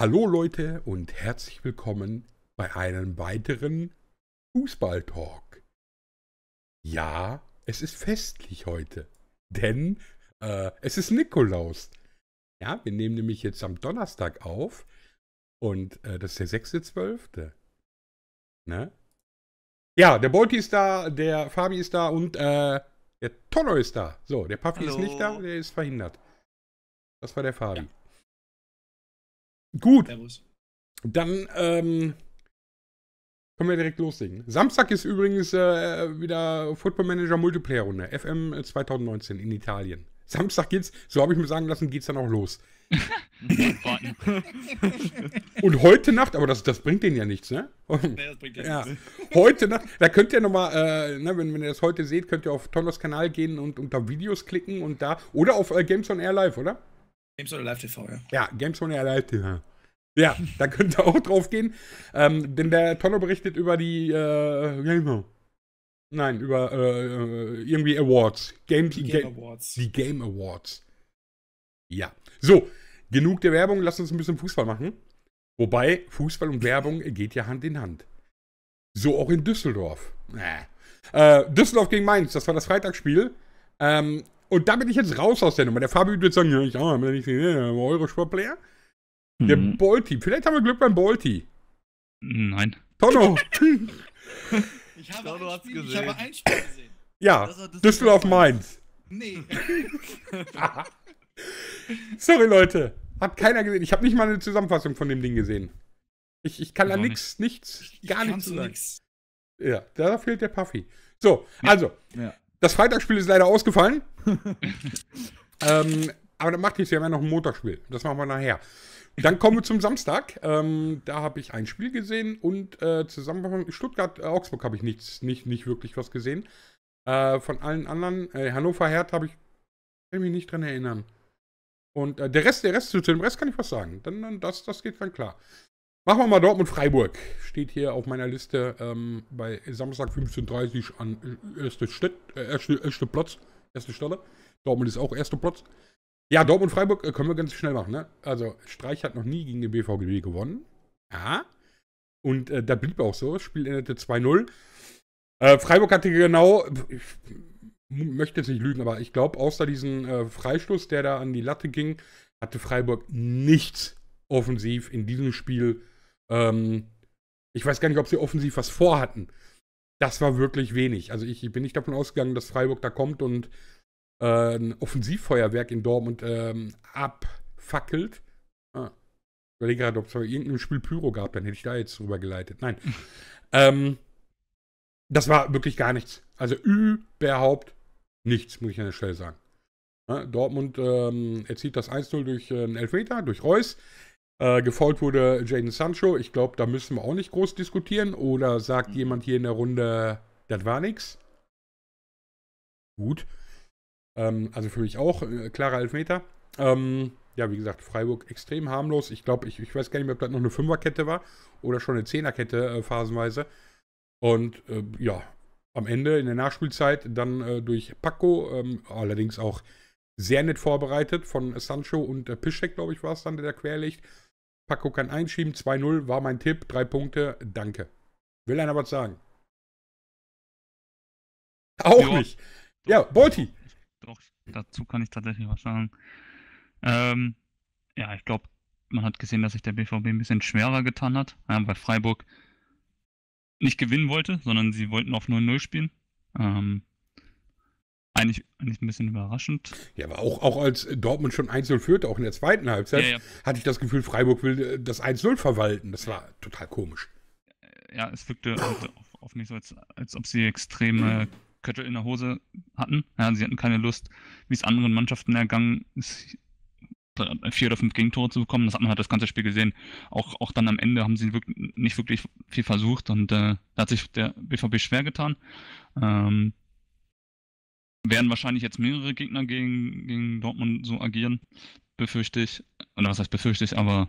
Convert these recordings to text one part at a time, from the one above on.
Hallo Leute und herzlich willkommen bei einem weiteren Fußballtalk. Ja, es ist festlich heute, denn äh, es ist Nikolaus. Ja, wir nehmen nämlich jetzt am Donnerstag auf und äh, das ist der 6.12. Ne? Ja, der Bolti ist da, der Fabi ist da und äh, der Tonno ist da. So, der Puffy Hallo. ist nicht da, der ist verhindert. Das war der Fabi. Ja. Gut. Servus. Dann ähm, können wir direkt loslegen. Samstag ist übrigens äh, wieder Football Manager Multiplayer Runde, FM 2019 äh, in Italien. Samstag geht's, so habe ich mir sagen lassen, geht's dann auch los. und heute Nacht, aber das, das bringt denen ja nichts, ne? Nee, das bringt ja, nichts. Heute Nacht, da könnt ihr nochmal, äh, ne, wenn, wenn ihr das heute seht, könnt ihr auf Tonnos Kanal gehen und unter Videos klicken und da, oder auf äh, Games on Air Live, oder? Games on Live TV, ja. Ja, Games on Live TV. Ja, da könnt ihr auch drauf gehen. Ähm, denn der Tonno berichtet über die äh, Gamer. Nein, über äh, äh, irgendwie Awards. Game, die Game Ga Awards. Die Game Awards. Ja. So, genug der Werbung, lasst uns ein bisschen Fußball machen. Wobei, Fußball und Werbung geht ja Hand in Hand. So auch in Düsseldorf. Äh. Düsseldorf gegen Mainz, das war das Freitagsspiel. Ähm, und da bin ich jetzt raus aus der Nummer. Der Fabi wird sagen, ja, ich auch, bin nicht Eurosport-Player. Der mhm. Bolti. Vielleicht haben wir Glück beim Bolti. Nein. Tonno. ich, habe Tonno ein Spiel, ich habe ein Spiel gesehen. Ja, Düsseldorf-Mainz. Nee. Sorry, Leute. Hat keiner gesehen. Ich habe nicht mal eine Zusammenfassung von dem Ding gesehen. Ich, ich kann da nichts, nichts, gar nichts sagen. Nix. Ja, da fehlt der Puffy. So, also, ja. Das Freitagsspiel ist leider ausgefallen. ähm, aber dann macht nichts, wir haben ja noch ein Montagsspiel. Das machen wir nachher. Dann kommen wir zum Samstag. Ähm, da habe ich ein Spiel gesehen und äh, zusammen mit Stuttgart-Augsburg äh, habe ich nichts, nicht, nicht wirklich was gesehen. Äh, von allen anderen, äh, Hannover Herd habe ich, kann mich nicht dran erinnern. Und äh, der Rest, der Rest, zu dem Rest kann ich was sagen. Dann, dann das, das geht dann klar. Machen wir mal Dortmund-Freiburg. Steht hier auf meiner Liste ähm, bei Samstag 15.30 Uhr an äh, erste, Stadt, äh, erste, erste Platz, erste Stelle. Dortmund ist auch erster Platz. Ja, Dortmund-Freiburg äh, können wir ganz schnell machen. Ne? Also Streich hat noch nie gegen den BVGW gewonnen. Ja. Und äh, da blieb auch so. Das Spiel endete 2-0. Äh, Freiburg hatte genau, ich möchte jetzt nicht lügen, aber ich glaube, außer diesem äh, Freistoß, der da an die Latte ging, hatte Freiburg nichts offensiv in diesem Spiel ähm, ich weiß gar nicht, ob sie offensiv was vorhatten. Das war wirklich wenig. Also ich, ich bin nicht davon ausgegangen, dass Freiburg da kommt und äh, ein Offensivfeuerwerk in Dortmund ähm, abfackelt. Ah, ich überlege gerade, ob es bei irgendeinem Spiel Pyro gab, dann hätte ich da jetzt drüber geleitet. Nein. ähm, das war wirklich gar nichts. Also überhaupt nichts, muss ich an der Stelle sagen. Dortmund ähm, erzielt das 1-0 durch äh, einen Elfmeter, durch Reus. Äh, gefault wurde Jaden Sancho. Ich glaube, da müssen wir auch nicht groß diskutieren. Oder sagt mhm. jemand hier in der Runde, das war nichts? Gut. Ähm, also für mich auch äh, klarer Elfmeter. Ähm, ja, wie gesagt, Freiburg extrem harmlos. Ich glaube, ich, ich weiß gar nicht mehr, ob das noch eine Fünferkette war oder schon eine Zehnerkette äh, phasenweise. Und äh, ja, am Ende in der Nachspielzeit dann äh, durch Paco, ähm, allerdings auch sehr nett vorbereitet von Sancho und äh, Pischek, glaube ich, war es dann, der da querlegt. Paco kann einschieben. 2-0 war mein Tipp. Drei Punkte. Danke. Will einer was sagen? Auch jo. nicht. Doch, ja, Bolti. Doch, dazu kann ich tatsächlich was sagen. Ähm, ja, ich glaube, man hat gesehen, dass sich der BVB ein bisschen schwerer getan hat, ja, weil Freiburg nicht gewinnen wollte, sondern sie wollten auf 0-0 spielen. Ähm, eigentlich, eigentlich ein bisschen überraschend. Ja, aber auch, auch als Dortmund schon 1-0 führte, auch in der zweiten Halbzeit, ja, ja. hatte ich das Gefühl, Freiburg will äh, das 1-0 verwalten. Das war total komisch. Ja, es wirkte auf, mich so, als, als ob sie extreme Köttel in der Hose hatten. Ja, sie hatten keine Lust, wie es anderen Mannschaften ergangen ist, vier oder fünf Gegentore zu bekommen. Das hat man halt das ganze Spiel gesehen. Auch, auch dann am Ende haben sie wirklich, nicht wirklich viel versucht und äh, da hat sich der BVB schwer getan. Ähm, werden wahrscheinlich jetzt mehrere Gegner gegen, gegen Dortmund so agieren, befürchte ich. Oder was heißt befürchte ich, aber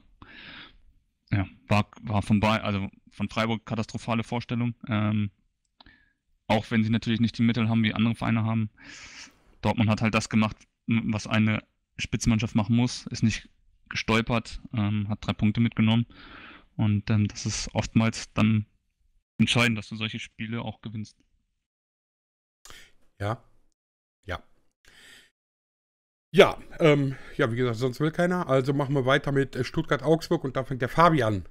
ja, war, war von, also von Freiburg katastrophale Vorstellung. Ähm, auch wenn sie natürlich nicht die Mittel haben, wie andere Vereine haben. Dortmund hat halt das gemacht, was eine Spitzenmannschaft machen muss, ist nicht gestolpert, ähm, hat drei Punkte mitgenommen. Und ähm, das ist oftmals dann entscheidend, dass du solche Spiele auch gewinnst. Ja, ja, ähm, ja, wie gesagt, sonst will keiner. Also machen wir weiter mit äh, Stuttgart-Augsburg und da fängt der Fabi an.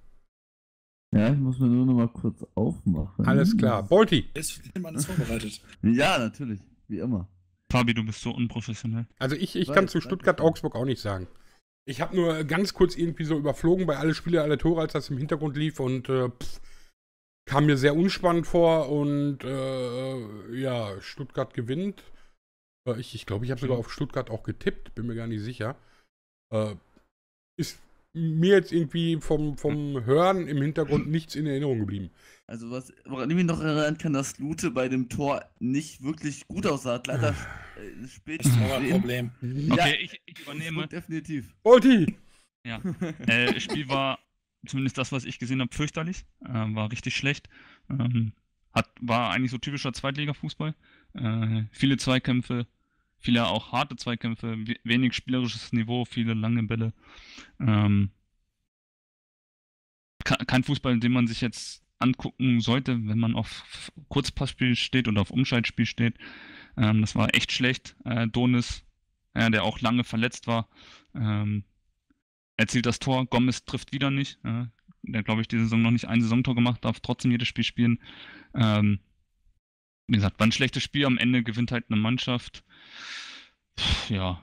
Ja, ich muss mir nur noch mal kurz aufmachen. Alles klar. Bolti. Ist man das vorbereitet. ja, natürlich. Wie immer. Fabi, du bist so unprofessionell. Also ich, ich kann zu Stuttgart-Augsburg auch nicht sagen. Ich habe nur ganz kurz irgendwie so überflogen bei alle Spiele, alle Tore, als das im Hintergrund lief und äh, pff, kam mir sehr unspannend vor und äh, ja, Stuttgart gewinnt. Äh, ich glaube, ich, habe sogar auf Stuttgart auch getippt, bin mir gar nicht sicher. Äh, ist mir jetzt irgendwie vom, vom Hören im Hintergrund nichts in Erinnerung geblieben. Also was, woran ich mich noch erinnern kann, dass Lute bei dem Tor nicht wirklich gut aussah. leider äh. äh, spät Das war ein Problem. Ja, okay, ich, ich übernehme. Definitiv. Ulti! Ja, äh, Spiel war, zumindest das, was ich gesehen habe, fürchterlich. Äh, war richtig schlecht. Ähm, hat, war eigentlich so typischer Zweitliga-Fußball äh, viele Zweikämpfe, viele auch harte Zweikämpfe, wenig spielerisches Niveau, viele lange Bälle. Ähm, kein Fußball, den man sich jetzt angucken sollte, wenn man auf Kurzpassspiel steht oder auf Umschaltspiel steht. Ähm, das war echt schlecht. Äh, Donis, äh, der auch lange verletzt war, ähm, erzielt das Tor. Gomez trifft wieder nicht. Äh, der, glaube ich, die Saison noch nicht ein Saisontor gemacht, darf trotzdem jedes Spiel spielen. Ähm, wie gesagt, war ein schlechtes Spiel. Am Ende gewinnt halt eine Mannschaft. Puh, ja.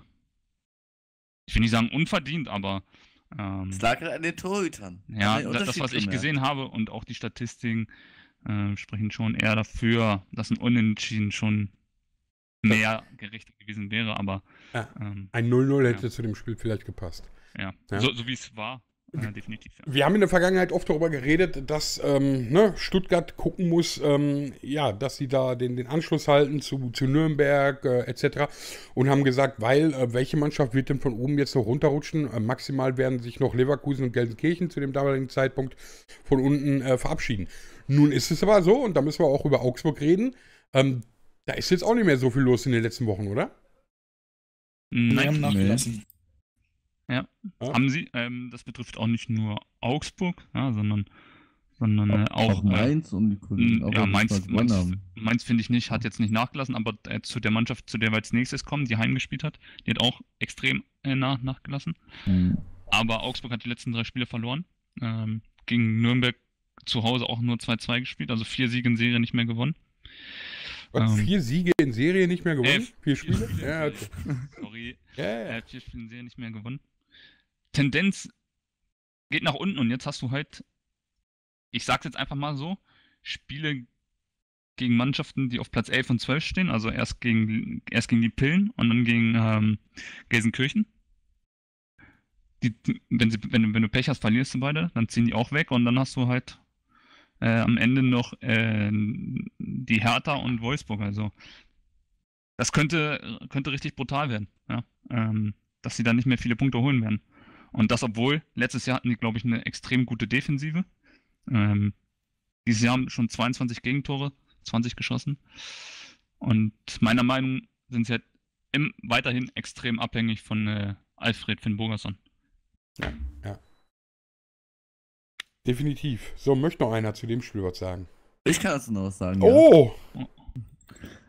Ich will nicht sagen unverdient, aber. Ähm, es lag an den Torhütern. Ja, ja das, was ich gesehen habe und auch die Statistiken äh, sprechen schon eher dafür, dass ein Unentschieden schon mehr gerichtet gewesen wäre, aber. Ja, ähm, ein 0-0 hätte ja. zu dem Spiel vielleicht gepasst. Ja, so, so wie es war. Ja, definitiv. Ja. Wir haben in der Vergangenheit oft darüber geredet, dass ähm, ne, Stuttgart gucken muss, ähm, ja, dass sie da den, den Anschluss halten zu, zu Nürnberg äh, etc. Und haben gesagt, weil äh, welche Mannschaft wird denn von oben jetzt noch runterrutschen? Äh, maximal werden sich noch Leverkusen und Gelsenkirchen zu dem damaligen Zeitpunkt von unten äh, verabschieden. Nun ist es aber so, und da müssen wir auch über Augsburg reden. Ähm, da ist jetzt auch nicht mehr so viel los in den letzten Wochen, oder? Nein, wir haben nachgelassen. Nee. Ja. ja. Haben sie, ähm, das betrifft auch nicht nur Augsburg, ja, sondern, sondern äh, auch, auch, äh, Mainz äh, und die Kollegen. Hm, ja, Mainz, Mainz, Mainz finde ich nicht, hat jetzt nicht nachgelassen, aber äh, zu der Mannschaft, zu der wir als nächstes kommen, die heimgespielt hat, die hat auch extrem äh, nach, nachgelassen. Mhm. Aber Augsburg hat die letzten drei Spiele verloren. Ähm, gegen Nürnberg zu Hause auch nur 2-2 gespielt, also vier Siege in Serie nicht mehr gewonnen. Was, ähm, vier Siege in Serie nicht mehr gewonnen? Äh, vier Spiele? Spiele ja, Sorry. Yeah. Er hat vier Spiele in Serie nicht mehr gewonnen. Tendenz geht nach unten und jetzt hast du halt, ich sag's jetzt einfach mal so, Spiele gegen Mannschaften, die auf Platz 11 und 12 stehen, also erst gegen, erst gegen die Pillen und dann gegen ähm, Gelsenkirchen. Die, wenn, sie, wenn, wenn, du Pech hast, verlierst du beide, dann ziehen die auch weg und dann hast du halt äh, am Ende noch äh, die Hertha und Wolfsburg. Also das könnte, könnte richtig brutal werden, ja? ähm, dass sie dann nicht mehr viele Punkte holen werden. Und das, obwohl letztes Jahr hatten die, glaube ich, eine extrem gute Defensive. Ähm, dieses Jahr haben schon 22 Gegentore, 20 geschossen. Und meiner Meinung nach sind sie halt im, weiterhin extrem abhängig von äh, Alfred Finn Bogerson. Ja, ja. Definitiv. So, möchte noch einer zu dem Spiel was sagen? Ich kann dazu noch was sagen. Oh! Ja.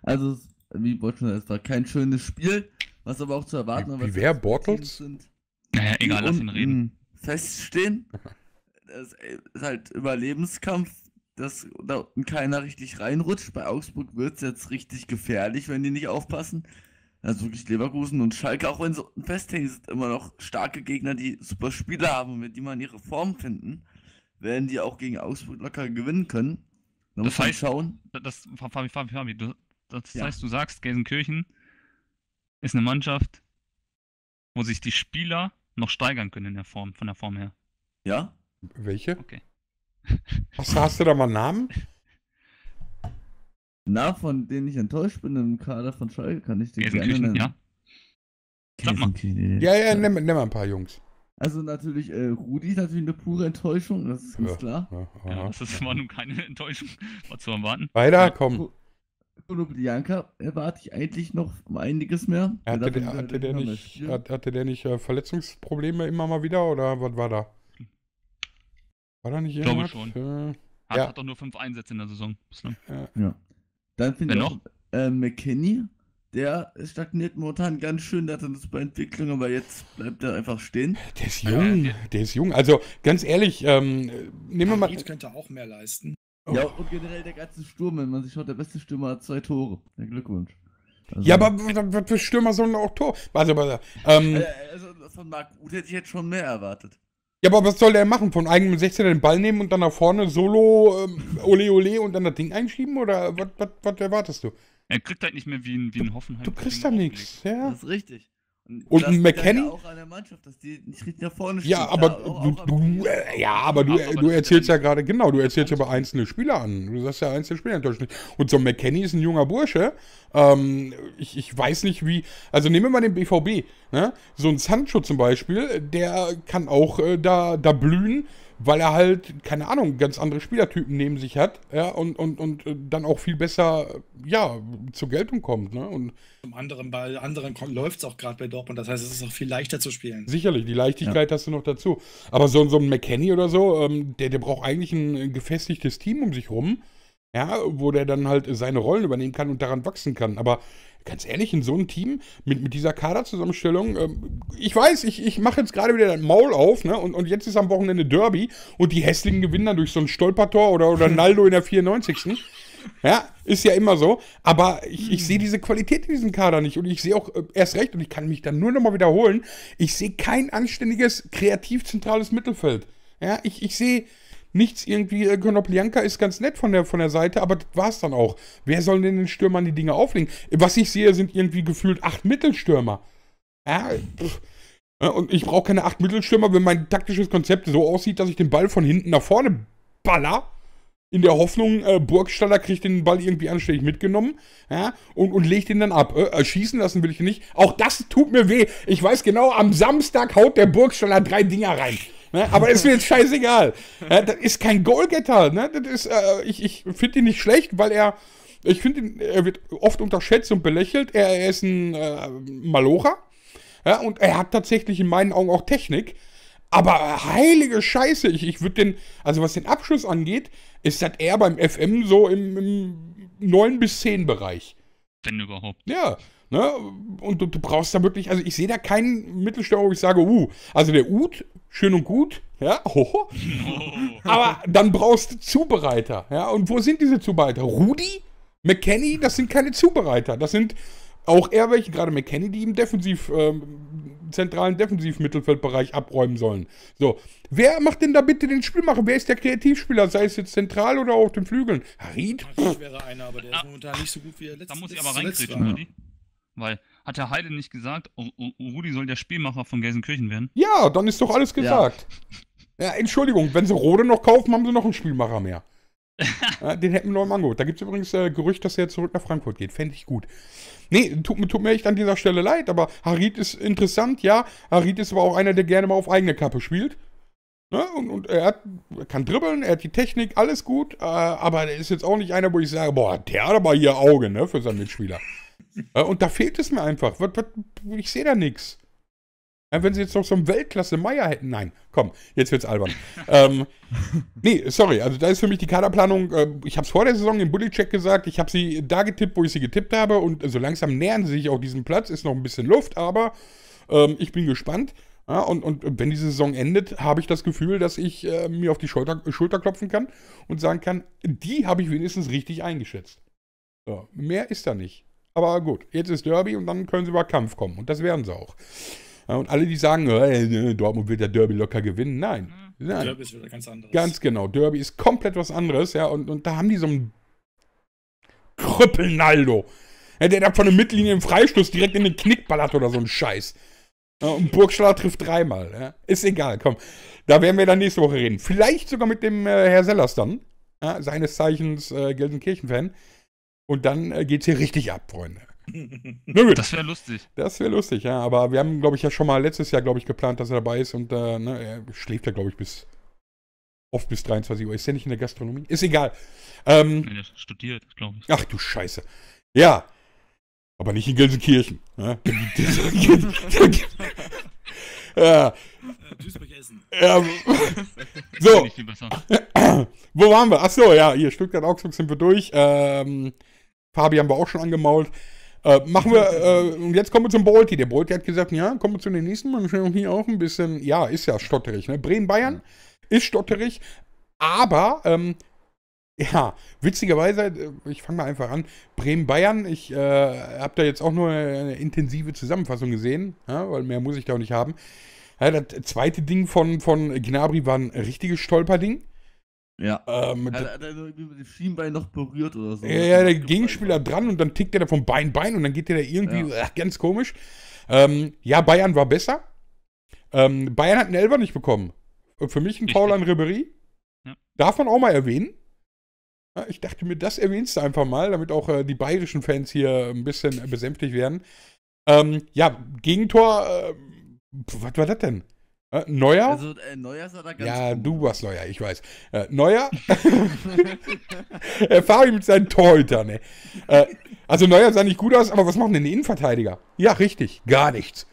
Also, wie Bortles, es war kein schönes Spiel, was aber auch zu erwarten war. Wie, wie wer? Bortles? Sind. Naja, egal, lass ihn reden. Feststehen. Das äh, ist halt Überlebenskampf, dass da unten keiner richtig reinrutscht. Bei Augsburg wird es jetzt richtig gefährlich, wenn die nicht aufpassen. Also wirklich Leverkusen und Schalke, auch wenn sie unten festhängen, sind immer noch starke Gegner, die super Spiele haben, mit die man ihre Form finden, werden die auch gegen Augsburg locker gewinnen können. Da das muss heißt, schauen. Das, Fabi, Fabi, Fabi, du, das ja. heißt, du sagst, Gelsenkirchen ist eine Mannschaft, wo sich die Spieler noch steigern können in der Form, von der Form her. Ja? Welche? Okay. Hast, hast du da mal Namen? Na, von denen ich enttäuscht bin im Kader von Schalke, kann ich dir gerne nennen. Ja. Ja, ja, nimm, nimm mal ein paar Jungs. Also natürlich, äh, Rudi ist natürlich eine pure Enttäuschung, das ist ganz ja, klar. Ja, ja, das war nun keine Enttäuschung, war zu erwarten. Weiter, komm. Bianca erwarte ich eigentlich noch um einiges mehr. Hatte, der, hatte, der nicht, hatte, der, nicht, äh, Verletzungsprobleme immer mal wieder oder was war da? War da nicht irgendwas? Ich glaube schon. Äh, hat, ja. hat doch nur fünf Einsätze in der Saison Ja. ja. Dann finde ich noch äh, McKinney, der stagniert momentan ganz schön, der hat eine super Entwicklung, aber jetzt bleibt er einfach stehen. Der ist ah jung, ja, der, der ist jung. Also ganz ehrlich, ähm, nehmen wir mal. Ich könnte auch mehr leisten. Oh. Ja, und generell der ganze Sturm, wenn man sich schaut, der beste Stürmer hat zwei Tore. Ja, Glückwunsch. Also, ja, aber was für Stürmer sollen auch Tor? Warte, warte. Ähm, äh, also von Marc Uth hätte ich jetzt schon mehr erwartet. Ja, aber was soll der machen? Von eigenem 16er den Ball nehmen und dann nach vorne solo ähm, ole ole und dann das Ding einschieben? Oder was erwartest du? Er kriegt halt nicht mehr wie ein, wie ein Hoffenheim. Du kriegst da nichts, ja. Das ist richtig. Und ein McKenny. Ja, auch an der Mannschaft, dass die nicht nach vorne ja, steht, aber auch, du, auch du, äh, ja, aber du, aber du erzählst ja gerade, genau, du erzählst ja aber einzelne Spieler an. Du sagst ja einzelne Spieler enttäuscht nicht. Und so ein McKenny ist ein junger Bursche. Ähm, ich, ich weiß nicht wie, also nehmen wir mal den BVB, ne? So ein Sancho zum Beispiel, der kann auch äh, da, da blühen weil er halt, keine Ahnung, ganz andere Spielertypen neben sich hat ja, und, und, und äh, dann auch viel besser äh, ja, zur Geltung kommt. Ne? Und Zum anderen, bei anderen läuft es auch gerade bei Dortmund, das heißt, es ist auch viel leichter zu spielen. Sicherlich, die Leichtigkeit ja. hast du noch dazu. Aber so, so ein McKenny oder so, ähm, der, der braucht eigentlich ein gefestigtes Team um sich rum. Ja, wo der dann halt seine Rollen übernehmen kann und daran wachsen kann. Aber ganz ehrlich, in so einem Team mit, mit dieser Kaderzusammenstellung, ähm, ich weiß, ich, ich mache jetzt gerade wieder dein Maul auf, ne? Und, und jetzt ist am Wochenende Derby und die hässlichen gewinnen dann durch so ein Stolpertor oder, oder Naldo in der 94. Ja, ist ja immer so. Aber ich, ich sehe diese Qualität in diesem Kader nicht. Und ich sehe auch äh, erst recht, und ich kann mich dann nur nochmal wiederholen, ich sehe kein anständiges, kreativ zentrales Mittelfeld. Ja, ich, ich sehe nichts irgendwie. Äh, Konoplyanka ist ganz nett von der, von der Seite, aber das war es dann auch. Wer soll denn den Stürmern die Dinge auflegen? Was ich sehe, sind irgendwie gefühlt acht Mittelstürmer. Ja, Und ich brauche keine acht Mittelstürmer, wenn mein taktisches Konzept so aussieht, dass ich den Ball von hinten nach vorne baller. In der Hoffnung, äh, Burgstaller kriegt den Ball irgendwie anständig mitgenommen ja, und, und legt ihn dann ab. Äh, äh, schießen lassen will ich nicht. Auch das tut mir weh. Ich weiß genau, am Samstag haut der Burgstaller drei Dinger rein. Ne? Aber ist mir jetzt scheißegal. Ja, das ist kein Goalgetter. Ne? Das ist, äh, ich ich finde ihn nicht schlecht, weil er, ich finde, er wird oft unterschätzt und belächelt. Er, er ist ein äh, Malocher. Ja, und er hat tatsächlich in meinen Augen auch Technik. Aber heilige Scheiße, ich, ich würde den, also was den Abschluss angeht, ist das eher beim FM so im, im 9 bis 10 Bereich. Wenn überhaupt. Ja, Ne? Und du, du, brauchst da wirklich, also ich sehe da keinen Mittelstürmer, wo ich sage, uh, also der Ut, schön und gut, ja, hoho. aber dann brauchst du Zubereiter, ja, und wo sind diese Zubereiter? Rudi, McKenny, das sind keine Zubereiter, das sind auch eher welche, gerade McKenny, die im defensiv, ähm, zentralen Defensivmittelfeldbereich abräumen sollen. So, wer macht denn da bitte den Spielmacher? Wer ist der Kreativspieler? Sei es jetzt zentral oder auf den Flügeln? Harid? Ich wäre einer, aber der ist ah. momentan nicht so gut wie er letztes Da muss ich aber reinkriegen, ja. Weil hat der Heide nicht gesagt, Rudi soll der Spielmacher von Gelsenkirchen werden? Ja, dann ist doch alles gesagt. Ja. ja Entschuldigung, wenn sie Rode noch kaufen, haben sie noch einen Spielmacher mehr. den hätten wir noch im Angebot. Da gibt es übrigens äh, Gerücht, dass er zurück nach Frankfurt geht. Fände ich gut. Nee, tut, tut, mir echt an dieser Stelle leid, aber Harit ist interessant, ja. Harit ist aber auch einer, der gerne mal auf eigene Kappe spielt. Ne? Und, und, er hat, kann dribbeln, er hat die Technik, alles gut, äh, aber er ist jetzt auch nicht einer, wo ich sage, boah, der hat aber hier Auge, ne, für seinen Mitspieler. Äh, und da fehlt es mir einfach. ich sehe da nichts. Äh, wenn sie jetzt noch so einen Weltklasse-Meier hätten. Nein, komm, jetzt wird's albern. ähm, nee, sorry, also da ist für mich die Kaderplanung, äh, ich habe es vor der Saison im Bullycheck gesagt, ich habe sie da getippt, wo ich sie getippt habe und so also langsam nähern sie sich auch diesem Platz, ist noch ein bisschen Luft, aber ähm, ich bin gespannt. Ja, und, und, wenn die Saison endet, habe ich das Gefühl, dass ich äh, mir auf die Schulter, Schulter, klopfen kann und sagen kann, die habe ich wenigstens richtig eingeschätzt. So, mehr ist da nicht. Aber gut, jetzt ist Derby und dann können sie über Kampf kommen. Und das werden sie auch. Und alle, die sagen, ne, Dortmund wird der Derby locker gewinnen. Nein. Mhm. nein. Derby ist wieder ganz anderes. Ganz genau. Derby ist komplett was anderes. Ja, und, und da haben die so einen Krüppelnaldo. Ja, der da von der Mittellinie im Freistoß direkt in den Knick ballert oder so einen Scheiß. und Burgschlag trifft dreimal. Ja. Ist egal, komm. Da werden wir dann nächste Woche reden. Vielleicht sogar mit dem äh, Herr Sellers dann. Ja, seines Zeichens äh, Gelsenkirchen-Fan. Und dann äh, geht es hier richtig ab, Freunde. Na gut. Das wäre lustig. Das wäre lustig, ja. Aber wir haben, glaube ich, ja schon mal letztes Jahr, glaube ich, geplant, dass er dabei ist. Und äh, ne, er schläft ja, glaube ich, bis oft bis 23 Uhr. Ist er nicht in der Gastronomie? Ist egal. Ähm, er der studiert, glaube ich. Ach du Scheiße. Ja. Aber nicht in Gelsenkirchen. Ne? ja. Duisburg essen. Ähm, so. Wo waren wir? Achso, ja, hier, Stuttgart, Augsburg sind wir durch. Ähm, Fabi haben wir auch schon angemault. Äh, machen wir, äh, und jetzt kommen wir zum Bolti. Der Bolti hat gesagt, ja, kommen wir zu den nächsten Mannschaften hier auch ein bisschen, ja, ist ja stotterig, ne? Bremen-Bayern ist stotterig, aber, ähm, ja, witzigerweise, äh, ich fange mal einfach an, Bremen-Bayern, ich äh, habe da jetzt auch nur eine intensive Zusammenfassung gesehen, ja, weil mehr muss ich da auch nicht haben. Ja, das zweite Ding von, von Gnabry war ein richtiges Stolperding. Ja. Ähm, hat, hat er irgendwie mit dem Schienbein noch berührt oder so? Ja, ja der Gegenspieler dran und dann tickt er da vom Bein Bein und dann geht der da irgendwie ja. ach, ganz komisch. Ähm, ja, Bayern war besser. Ähm, Bayern hat einen Elber nicht bekommen. Für mich ein Paul an Ribery. Ja. Darf man auch mal erwähnen. Ich dachte mir, das erwähnst du einfach mal, damit auch äh, die bayerischen Fans hier ein bisschen besänftigt werden. Ähm, ja, Gegentor, äh, was war das denn? Äh, Neuer? Also, äh, Neuer ist da ganz Ja, gut. du warst Neuer, ich weiß. Äh, Neuer? Erfahre ich mit seinen Torhütern, ne? also, Neuer sah nicht gut aus, aber was machen denn die Innenverteidiger? Ja, richtig, gar nichts.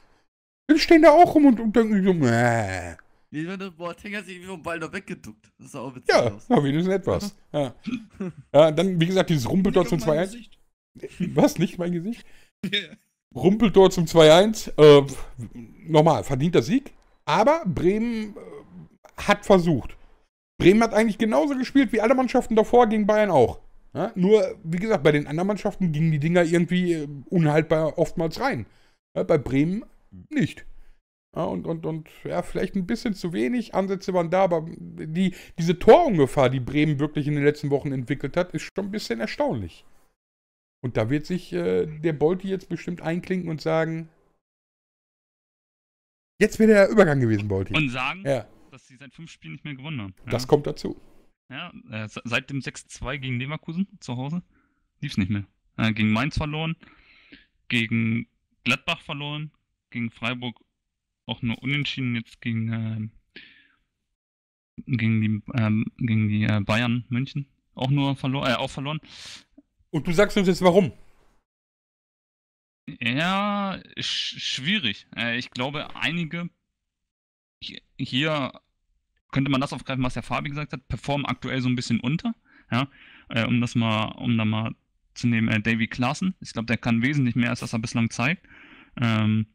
Die stehen da auch rum und, und denken so, äh. Nee, wenn Boateng hat sich irgendwie vom Ball noch weggeduckt. Das sah auch witzig ja, aus. Ja, wenigstens etwas. ja. ja. dann, wie gesagt, dieses Rumpeltor zum 2-1. Was, nicht mein Gesicht? Rumpeltor zum 2-1. Äh, nochmal, verdienter Sieg. Aber Bremen äh, hat versucht. Bremen hat eigentlich genauso gespielt wie alle Mannschaften davor, gegen Bayern auch. Ja, nur, wie gesagt, bei den anderen Mannschaften gingen die Dinger irgendwie äh, unhaltbar oftmals rein. Ja, bei Bremen nicht. Ja, und, und, und ja, vielleicht ein bisschen zu wenig. Ansätze waren da, aber die, diese Torungefahr, die Bremen wirklich in den letzten Wochen entwickelt hat, ist schon ein bisschen erstaunlich. Und da wird sich äh, der Bolti jetzt bestimmt einklinken und sagen, Jetzt wäre der Übergang gewesen, Bolti. Und sagen, ja. dass sie seit fünf Spielen nicht mehr gewonnen haben. Ja. Das kommt dazu. Ja, äh, seit dem 6-2 gegen Leverkusen zu Hause lief es nicht mehr. Äh, gegen Mainz verloren, gegen Gladbach verloren, gegen Freiburg auch nur unentschieden, jetzt gegen, äh, gegen die, ähm, gegen die äh, Bayern München auch nur verlo auch verloren. Und du sagst uns jetzt warum? Ja, sch schwierig. Äh, ich glaube, einige hier könnte man das aufgreifen, was der Fabi gesagt hat, performen aktuell so ein bisschen unter. Ja, äh, um das mal, um da mal zu nehmen, äh, Davy Klassen. Ich glaube, der kann wesentlich mehr, als das er bislang zeigt. Ähm,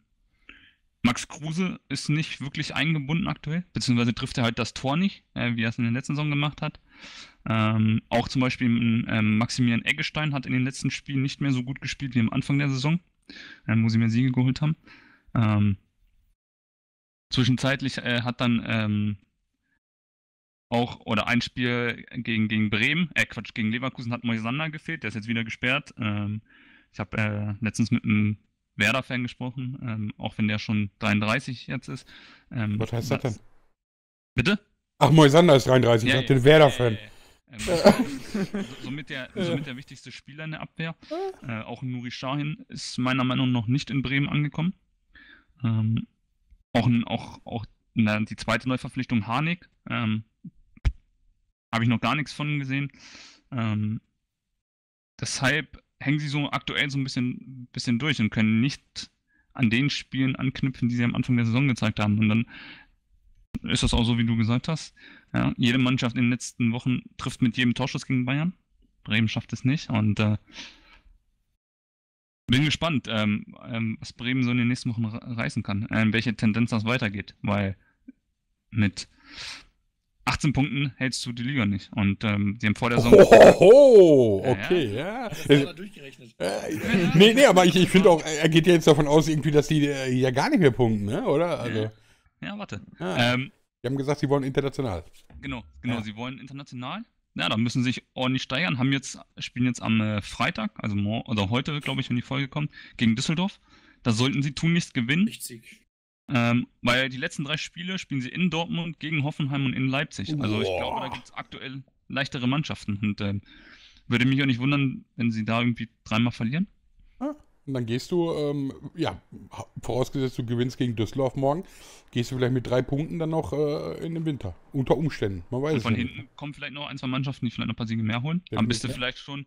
Max Kruse ist nicht wirklich eingebunden aktuell, beziehungsweise trifft er halt das Tor nicht, äh, wie er es in der letzten Saison gemacht hat. Ähm, auch zum Beispiel ähm, Maximilian Eggestein hat in den letzten Spielen nicht mehr so gut gespielt wie am Anfang der Saison wo sie mehr Siege geholt haben. Ähm, zwischenzeitlich äh, hat dann ähm, auch, oder ein Spiel gegen, gegen Bremen, äh Quatsch, gegen Leverkusen hat Moisander gefehlt, der ist jetzt wieder gesperrt. Ähm, ich habe äh, letztens mit einem Werder-Fan gesprochen, ähm, auch wenn der schon 33 jetzt ist. Ähm, was heißt das, das denn? Bitte? Ach, Moisander ist 33, ja, ich ja, den Werder-Fan. Ja, ja, ähm, also, somit, der, somit der wichtigste Spieler in der Abwehr. Äh, auch Nuri Sahin ist meiner Meinung nach noch nicht in Bremen angekommen. Ähm, auch, auch, auch na, die zweite Neuverpflichtung Harnik. Ähm, Habe ich noch gar nichts von gesehen. Ähm, deshalb hängen sie so aktuell so ein bisschen, bisschen durch und können nicht an den Spielen anknüpfen, die sie am Anfang der Saison gezeigt haben. Und dann ist das auch so, wie du gesagt hast. Ja, jede Mannschaft in den letzten Wochen trifft mit jedem Torschuss gegen Bayern. Bremen schafft es nicht und äh, bin gespannt, ähm, ähm, was Bremen so in den nächsten Wochen reißen kann, ähm, welche Tendenz das weitergeht, weil mit 18 Punkten hältst du die Liga nicht. Und ähm, sie haben vor der Saison. oh okay, ja. ja. Das da durchgerechnet. Äh, nee, nee, aber ich, ich finde auch, er geht ja jetzt davon aus, irgendwie, dass die äh, ja gar nicht mehr punkten, ne? oder? Also. Ja, warte. Ah, ähm, die haben gesagt, sie wollen international. Genau, genau, ja. sie wollen international. Ja, da müssen sie sich ordentlich steigern. Haben jetzt, spielen jetzt am äh, Freitag, also oder heute, glaube ich, wenn die Folge kommt, gegen Düsseldorf. Da sollten sie tunlichst gewinnen. Richtig. Ähm, weil die letzten drei Spiele spielen sie in Dortmund, gegen Hoffenheim und in Leipzig. Also ich glaube, da gibt es aktuell leichtere Mannschaften. Und ähm, würde mich auch nicht wundern, wenn sie da irgendwie dreimal verlieren. Und dann gehst du, ähm, ja, vorausgesetzt du gewinnst gegen Düsseldorf morgen, gehst du vielleicht mit drei Punkten dann noch äh, in den Winter. Unter Umständen. Man weiß und von hinten kommen vielleicht noch ein, zwei Mannschaften, die vielleicht noch ein paar Siege mehr holen. Dann bist du vielleicht schon,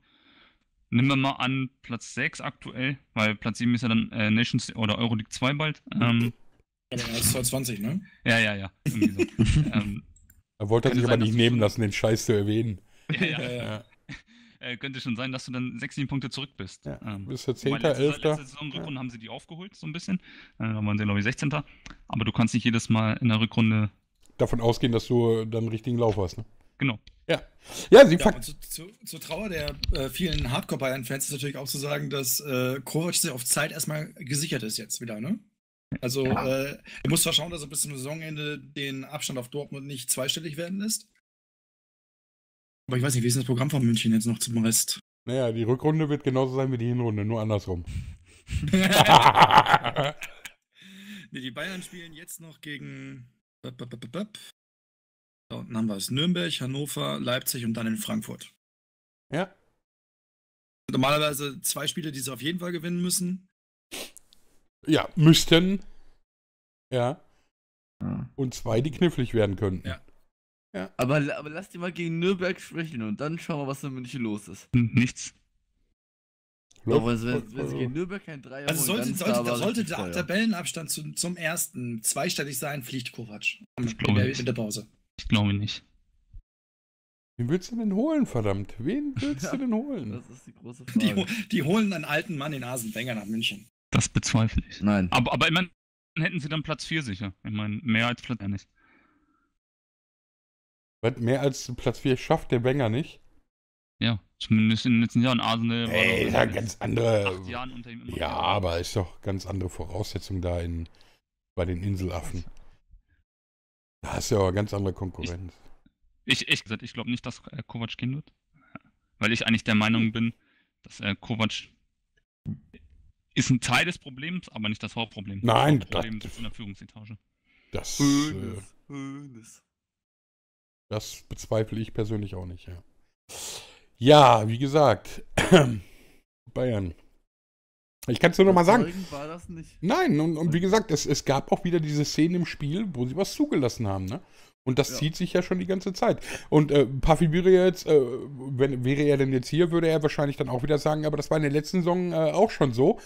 nehmen wir mal an, Platz 6 aktuell, weil Platz 7 ist ja dann äh, Nations oder Euro League 2 bald. Ähm, ja, ist 20, ne? Ja, ja, ja. So. ähm, er wollte sich aber nicht nehmen lassen, den Scheiß zu erwähnen. ja, ja. ja äh, könnte schon sein, dass du dann sechs, sieben Punkte zurück bist. Ja, ähm, bist jetzt Zehnter, letzte, Letzte Saison Rückrunde ja. haben sie die aufgeholt, so ein bisschen. Äh, dann waren sie, glaube ich, 16. Aber du kannst nicht jedes Mal in der Rückrunde davon ausgehen, dass du dann richtigen Lauf hast. Ne? Genau. Ja, ja, sie ja, zu, zu, zur Trauer der äh, vielen Hardcore-Bayern-Fans ist natürlich auch zu sagen, dass äh, Kovac sich auf Zeit erstmal gesichert ist jetzt wieder, ne? Also ja. äh, er muss zwar schauen, dass er bis zum Saisonende den Abstand auf Dortmund nicht zweistellig werden lässt. Aber ich weiß nicht, wie ist das Programm von München jetzt noch zum Rest? Naja, die Rückrunde wird genauso sein wie die Hinrunde, nur andersrum. nee, die Bayern spielen jetzt noch gegen. Da unten haben wir es. Nürnberg, Hannover, Leipzig und dann in Frankfurt. Ja. Normalerweise zwei Spiele, die sie auf jeden Fall gewinnen müssen. Ja, müssten. Ja. Und zwei, die knifflig werden könnten. Ja. Ja. Aber, aber lass die mal gegen Nürnberg sprechen und dann schauen wir, was in München los ist. Hm, nichts. Aber also wenn, wenn sie gegen Nürnberg kein Dreier Also sollte, sollte, da sollte der Tabellenabstand zum, zum ersten zweistellig sein, fliegt Kovac. Ich glaube in, in der Pause. Ich glaube nicht. Wen willst du denn holen, verdammt? Wen willst du denn holen? Das ist die große Frage. Die, die holen einen alten Mann in Hasenfänger nach München. Das bezweifle ich. Nein. Aber, aber immerhin hätten sie dann Platz 4 sicher. Ich meine, mehr als Platz 1 nicht. Was, mehr als Platz 4 schafft der Banger nicht? Ja, zumindest in den letzten Jahren. Arsenal Ey, war ja ganz andere. ja, aber ist doch ganz andere Voraussetzung da in, bei den Inselaffen. Da hast du ja aber ganz andere Konkurrenz. Ich, ich, ich, ich glaube nicht, dass äh, Kovac gehen wird. Weil ich eigentlich der Meinung bin, dass äh, Kovac ist ein Teil des Problems, aber nicht das Hauptproblem. Nein, das Problem das, ist in der Führungsetage. Das. Hönes, äh, Hönes. Das bezweifle ich persönlich auch nicht, ja. Ja, wie gesagt, Bayern. Ich kann es nur nochmal sagen. War das nicht. Nein, und, und wie gesagt, es, es, gab auch wieder diese Szenen im Spiel, wo sie was zugelassen haben, ne? Und das ja. zieht sich ja schon die ganze Zeit. Und äh, Puffy wäre jetzt, äh, wenn, wäre er denn jetzt hier, würde er wahrscheinlich dann auch wieder sagen, aber das war in der letzten Saison äh, auch schon so,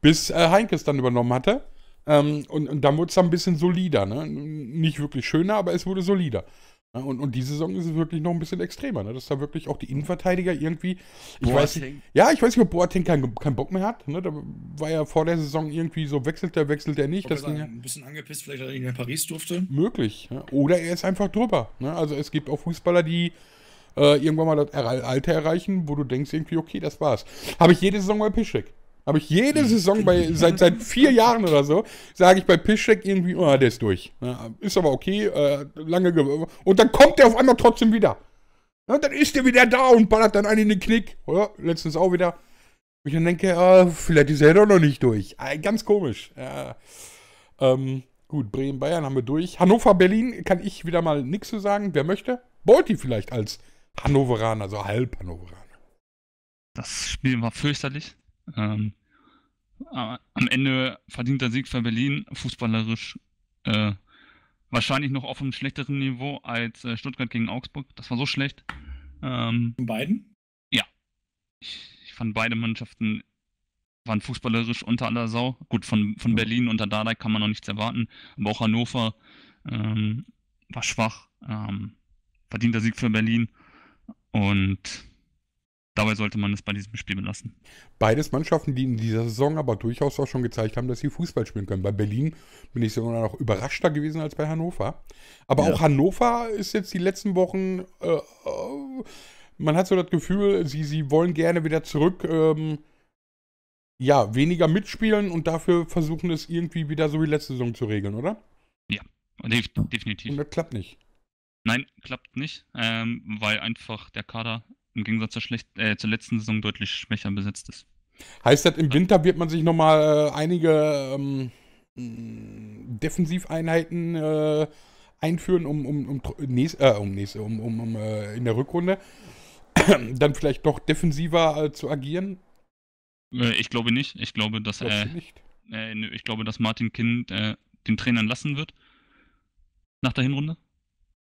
bis äh, Heinkes dann übernommen hatte. Ähm, und, und dann wurde es dann ein bisschen solider, ne? Nicht wirklich schöner, aber es wurde solider. Ne? Und, und diese Saison ist es wirklich noch ein bisschen extremer, ne? dass da wirklich auch die Innenverteidiger irgendwie. Ich Boateng. weiß ja, ich weiß nicht, ob Boateng keinen kein Bock mehr hat. Ne? Da war ja vor der Saison irgendwie so, wechselt er, wechselt er nicht. Das ein bisschen angepisst, vielleicht, dass er in Paris durfte. Möglich. Ne? Oder er ist einfach drüber. Ne? Also es gibt auch Fußballer, die äh, irgendwann mal das Alter erreichen, wo du denkst irgendwie, okay, das war's. Habe ich jede Saison bei Pischek. Habe ich jede Saison bei, seit, seit vier Jahren oder so, sage ich bei Pischek irgendwie, oh, der ist durch. Ja, ist aber okay, äh, lange ge Und dann kommt der auf einmal trotzdem wieder. Ja, dann ist der wieder da und ballert dann einen in den Knick. Oder? letztens auch wieder. Und ich dann denke, äh, vielleicht ist er doch noch nicht durch. Äh, ganz komisch. Ähm, gut, Bremen, Bayern haben wir durch. Hannover, Berlin kann ich wieder mal nichts zu sagen. Wer möchte? Bolti vielleicht als Hannoveraner, also halb Hannoveraner. Das Spiel war fürchterlich. Ähm, am Ende verdienter Sieg für Berlin, fußballerisch äh, wahrscheinlich noch auf einem schlechteren Niveau als äh, Stuttgart gegen Augsburg. Das war so schlecht. Ähm, Von beiden? Ja. Ich, ich fand beide Mannschaften waren fußballerisch unter aller Sau. Gut, von, von Berlin unter Dardai kann man noch nichts erwarten. Aber auch Hannover ähm, war schwach. Ähm, verdienter Sieg für Berlin. Und Dabei sollte man es bei diesem Spiel belassen. Beides Mannschaften, die in dieser Saison aber durchaus auch schon gezeigt haben, dass sie Fußball spielen können. Bei Berlin bin ich sogar noch überraschter gewesen als bei Hannover. Aber ja. auch Hannover ist jetzt die letzten Wochen, äh, äh man hat so das Gefühl, sie, sie wollen gerne wieder zurück, ähm, ja, weniger mitspielen und dafür versuchen es irgendwie wieder so wie letzte Saison zu regeln, oder? Ja, definitiv. Und das klappt nicht. Nein, klappt nicht, ähm, weil einfach der Kader im Gegensatz zur, schlecht, äh, zur letzten Saison deutlich schwächer besetzt ist. Heißt das, im Winter wird man sich nochmal äh, einige ähm, mm, Defensiveinheiten äh, einführen, um, um, um, nächst, äh, um, nächst, um, um, um äh, in der Rückrunde dann vielleicht doch defensiver äh, zu agieren? Äh, ich glaube nicht. Ich glaube, dass er. ich glaube, dass Martin Kind den Trainern lassen wird nach der Hinrunde.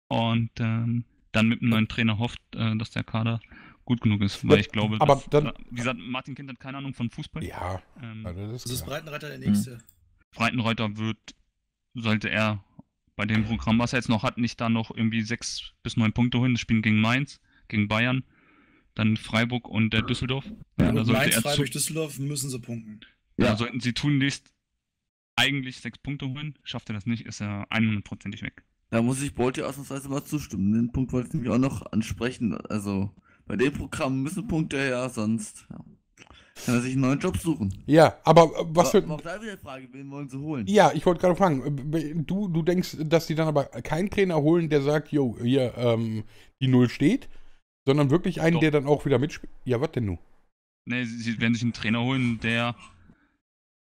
Und ähm, dann mit einem neuen Trainer hofft, dass der Kader gut genug ist, weil ich glaube, aber dass, dann, wie gesagt, Martin Kind hat keine Ahnung von Fußball. Ja, ähm, also das also ist, ist Breitenreiter der nächste. Mhm. Breitenreiter wird, sollte er bei dem Programm, was er jetzt noch hat, nicht da noch irgendwie sechs bis neun Punkte holen. Das spielen gegen Mainz, gegen Bayern, dann Freiburg und äh, Düsseldorf. Ja, und Mainz, Freiburg, Düsseldorf müssen sie punkten. Ja, da sollten sie tunlichst eigentlich sechs Punkte holen. Schafft er das nicht, ist er 100%ig weg. Da muss ich Bolti ja ausnahmsweise mal zustimmen. Den Punkt wollte ich nämlich auch noch ansprechen. Also, bei dem Programm müssen Punkte her, sonst ja, kann er sich einen neuen Job suchen. Ja, aber äh, was für. Auch da wieder die Frage, wen wollen sie holen? Ja, ich wollte gerade fragen. Äh, äh, du, du denkst, dass sie dann aber keinen Trainer holen, der sagt, jo, hier, ähm, die Null steht, sondern wirklich einen, Doch. der dann auch wieder mitspielt. Ja, was denn nun? Nee, sie werden sich einen Trainer holen, der.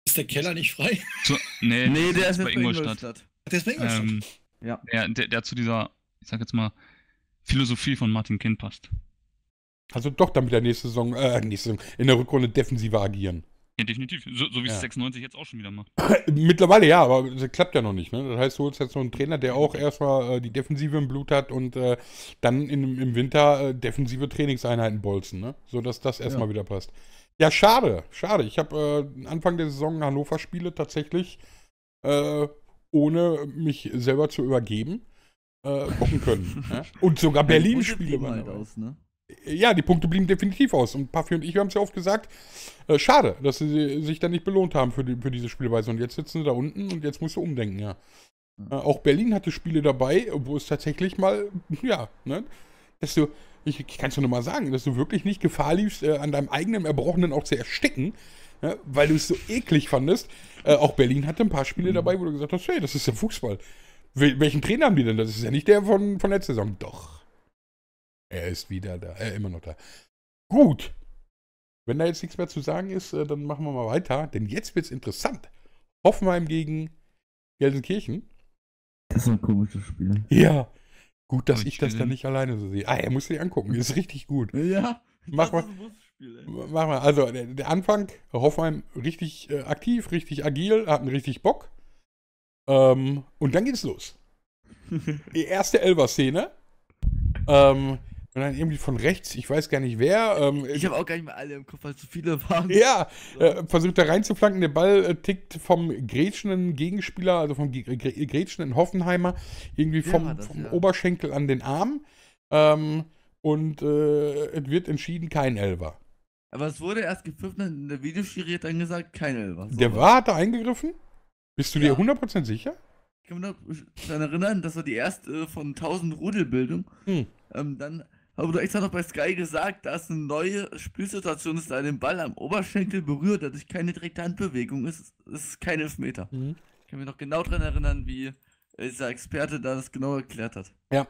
Ist der Keller nicht frei? Zu, nee, nee, der ist, ist bei Ingolstadt. Ingolstadt. Der ist bei Ingolstadt. Ähm, ja. der, der, der zu dieser, ich sag jetzt mal, Philosophie von Martin Kind passt. Also doch dann wieder nächste Saison, äh, nächste Saison, in der Rückrunde defensiver agieren. Ja, definitiv. So, so wie es ja. 96 jetzt auch schon wieder macht. Mittlerweile ja, aber das klappt ja noch nicht. Ne? Das heißt, du holst jetzt so einen Trainer, der auch erstmal äh, die Defensive im Blut hat und äh, dann in, im Winter äh, defensive Trainingseinheiten bolzen, ne? sodass das erstmal ja. wieder passt. Ja, schade, schade. Ich habe äh, Anfang der Saison Hannover-Spiele tatsächlich äh, ohne mich selber zu übergeben äh, gucken können. ne? Und sogar Berlin-Spiele waren. Halt aus, ne? ja, die Punkte blieben definitiv aus. Und Puffy und ich haben es ja oft gesagt, äh, schade, dass sie sich dann nicht belohnt haben für, die, für diese Spielweise. Und jetzt sitzen sie da unten und jetzt musst du umdenken, ja. Hm. Äh, auch Berlin hatte Spiele dabei, wo es tatsächlich mal, ja, ne, dass du, ich, ich kann es nur mal sagen, dass du wirklich nicht Gefahr liefst, äh, an deinem eigenen Erbrochenen auch zu ersticken, ne, weil du es so eklig fandest. Äh, auch Berlin hatte ein paar Spiele mhm. dabei, wo du gesagt hast, hey, das ist ja Fußball. Wel welchen Trainer haben die denn? Das ist ja nicht der von, von letzter Saison. Doch. Er ist wieder da. Äh, immer noch da. Gut. Wenn da jetzt nichts mehr zu sagen ist, äh, dann machen wir mal weiter. Denn jetzt wird's interessant. Hoffenheim gegen Gelsenkirchen. Das ist ein komisches Spiel. Ja. Gut, dass ich, ich das dann nicht alleine so sehe. Ah, er muss sich angucken. Ist richtig gut. Ja. Mach mal. mach mal. Also, der, der, Anfang, Hoffenheim richtig äh, aktiv, richtig agil, hat einen richtig Bock. Ähm, und dann geht's los. Die erste Elber-Szene. Ähm, und dann irgendwie von rechts, ich weiß gar nicht wer. Ähm, ich habe auch gar nicht mehr alle im Kopf, weil es zu viele waren. Ja, äh, versucht da reinzuflanken. Der Ball äh, tickt vom grätschenden Gegenspieler, also vom grätschenden Hoffenheimer, irgendwie vom, ja, das, vom ja. Oberschenkel an den Arm. Ähm, und äh, es wird entschieden, kein Elver. Aber es wurde erst gepfiffen und der Videoschiri hat dann gesagt, kein Elver. So der war, hat da eingegriffen? Bist du ja. dir 100% sicher? Ich kann mich noch äh, daran erinnern, dass er die erste äh, von 1000 Rudelbildung. Hm. Ähm, dann aber du extra noch bei Sky gesagt, dass eine neue Spielsituation ist, da den Ball am Oberschenkel berührt, dadurch keine direkte Handbewegung ist. Es ist kein Elfmeter. Mhm. Ich kann mich noch genau daran erinnern, wie dieser Experte da das genau erklärt hat. Ja.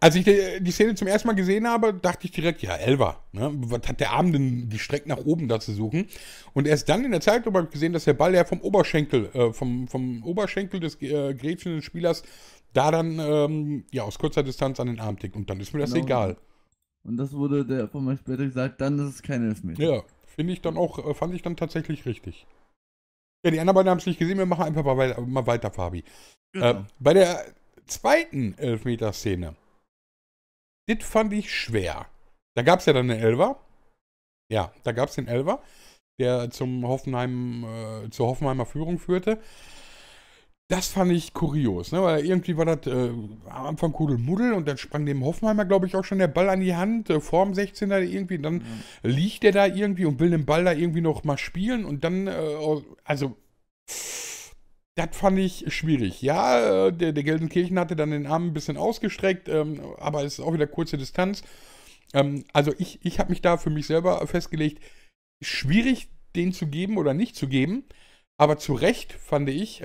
Als ich die, Szene zum ersten Mal gesehen habe, dachte ich direkt, ja, Elva, ne? was hat der Arm denn die Strecke nach oben da zu suchen? Und erst dann in der Zeit habe ich gesehen, dass der Ball ja vom Oberschenkel, äh, vom, vom Oberschenkel des äh, grätschenden Spielers da dann ähm, ja, aus kurzer Distanz an den Arm tickt. Und dann ist mir das genau. egal. Und das wurde der von mir später gesagt, dann ist es kein Elfmeter. Ja, finde ich dann auch, äh, fand ich dann tatsächlich richtig. Ja, die anderen beiden haben es nicht gesehen, wir machen einfach mal weiter, mal weiter Fabi. Äh, genau. Äh, bei der zweiten Elfmeter-Szene, das fand ich schwer. Da gab es ja dann den Elver. Ja, da gab es den Elver, der zum Hoffenheim, äh, zur Hoffenheimer Führung führte. Das fand ich kurios, ne? weil irgendwie war das äh, am Anfang Kudelmuddel und dann sprang dem Hoffenheimer, glaube ich, auch schon der Ball an die Hand, äh, vorm 16er irgendwie, dann mhm. liegt der da irgendwie und will den Ball da irgendwie noch mal spielen und dann, äh, also, das fand ich schwierig. Ja, äh, der, der Gelsenkirchen hatte dann den Arm ein bisschen ausgestreckt, ähm, aber es ist auch wieder kurze Distanz. Ähm, also, ich, ich habe mich da für mich selber festgelegt, schwierig, den zu geben oder nicht zu geben. Aber zu Recht, fand ich, äh,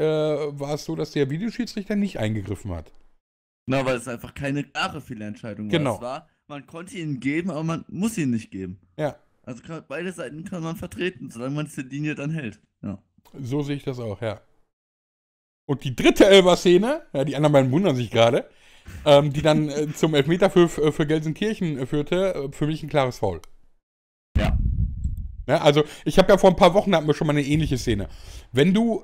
war es so, dass der Videoschiedsrichter nicht eingegriffen hat. Na, weil es einfach keine klare Fehlentscheidung genau. war. Man konnte ihn geben, aber man muss ihn nicht geben. Ja. Also beide Seiten kann man vertreten, solange man diese Linie dann hält. Ja. So sehe ich das auch, ja. Und die dritte Elber-Szene, ja, die anderen beiden wundern sich gerade, ähm, die dann äh, zum Elfmeter für, äh, für Gelsenkirchen äh, führte, äh, für mich ein klares Foul. Ne? Also, ich habe ja vor ein paar Wochen hatten wir schon mal eine ähnliche Szene. Wenn du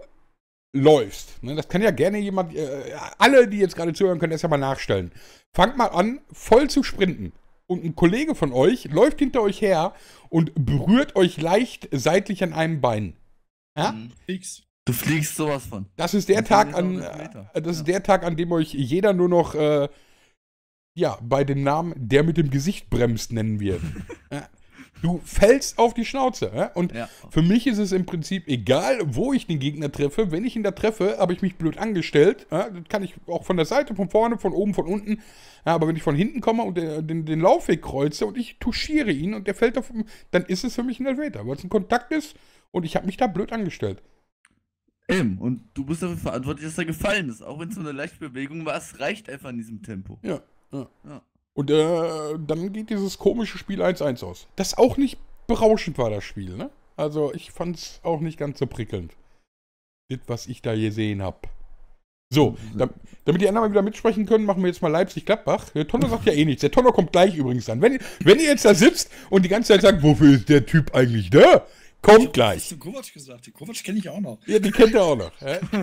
läufst, ne? das kann ja gerne jemand, äh, alle, die jetzt gerade zuhören, können das ja mal nachstellen. Fangt mal an, voll zu sprinten. Und ein Kollege von euch läuft hinter euch her und berührt euch leicht seitlich an einem Bein. Ja? Mhm. Du fliegst sowas von. Das ist der Tag an, äh, das ja. der Tag, an dem euch jeder nur noch äh, ja bei dem Namen, der mit dem Gesicht bremst, nennen wird. ja. Du fällst auf die Schnauze. Ja? Und ja. für mich ist es im Prinzip egal, wo ich den Gegner treffe. Wenn ich ihn da treffe, habe ich mich blöd angestellt. Ja? Das kann ich auch von der Seite, von vorne, von oben, von unten. aber wenn ich von hinten komme und den, den, den Laufweg kreuze und ich touchiere ihn und der fällt auf, dann ist es für mich ein Elfmeter, weil es ein Kontakt ist und ich habe mich da blöd angestellt. Eben, ähm, und du bist dafür verantwortlich, dass er gefallen ist. Auch wenn es nur eine leichte Bewegung war, es reicht einfach in diesem Tempo. Ja, ja. ja. Und äh, dann geht dieses komische Spiel 1-1 aus. Das auch nicht berauschend war, das Spiel, ne? Also ich fand es auch nicht ganz so prickelnd. Das, was ich da gesehen habe. So, mhm. damit die anderen mal wieder mitsprechen können, machen wir jetzt mal Leipzig-Gladbach. Der Tonner sagt ja eh nichts. Der Tonner kommt gleich übrigens dann. Wenn, wenn ihr jetzt da sitzt und die ganze Zeit sagt, wofür ist der Typ eigentlich da? Kommt ich gleich. Hast du Kovac gesagt? Den Kovac kenne ich auch noch. Ja, die kennt er auch noch.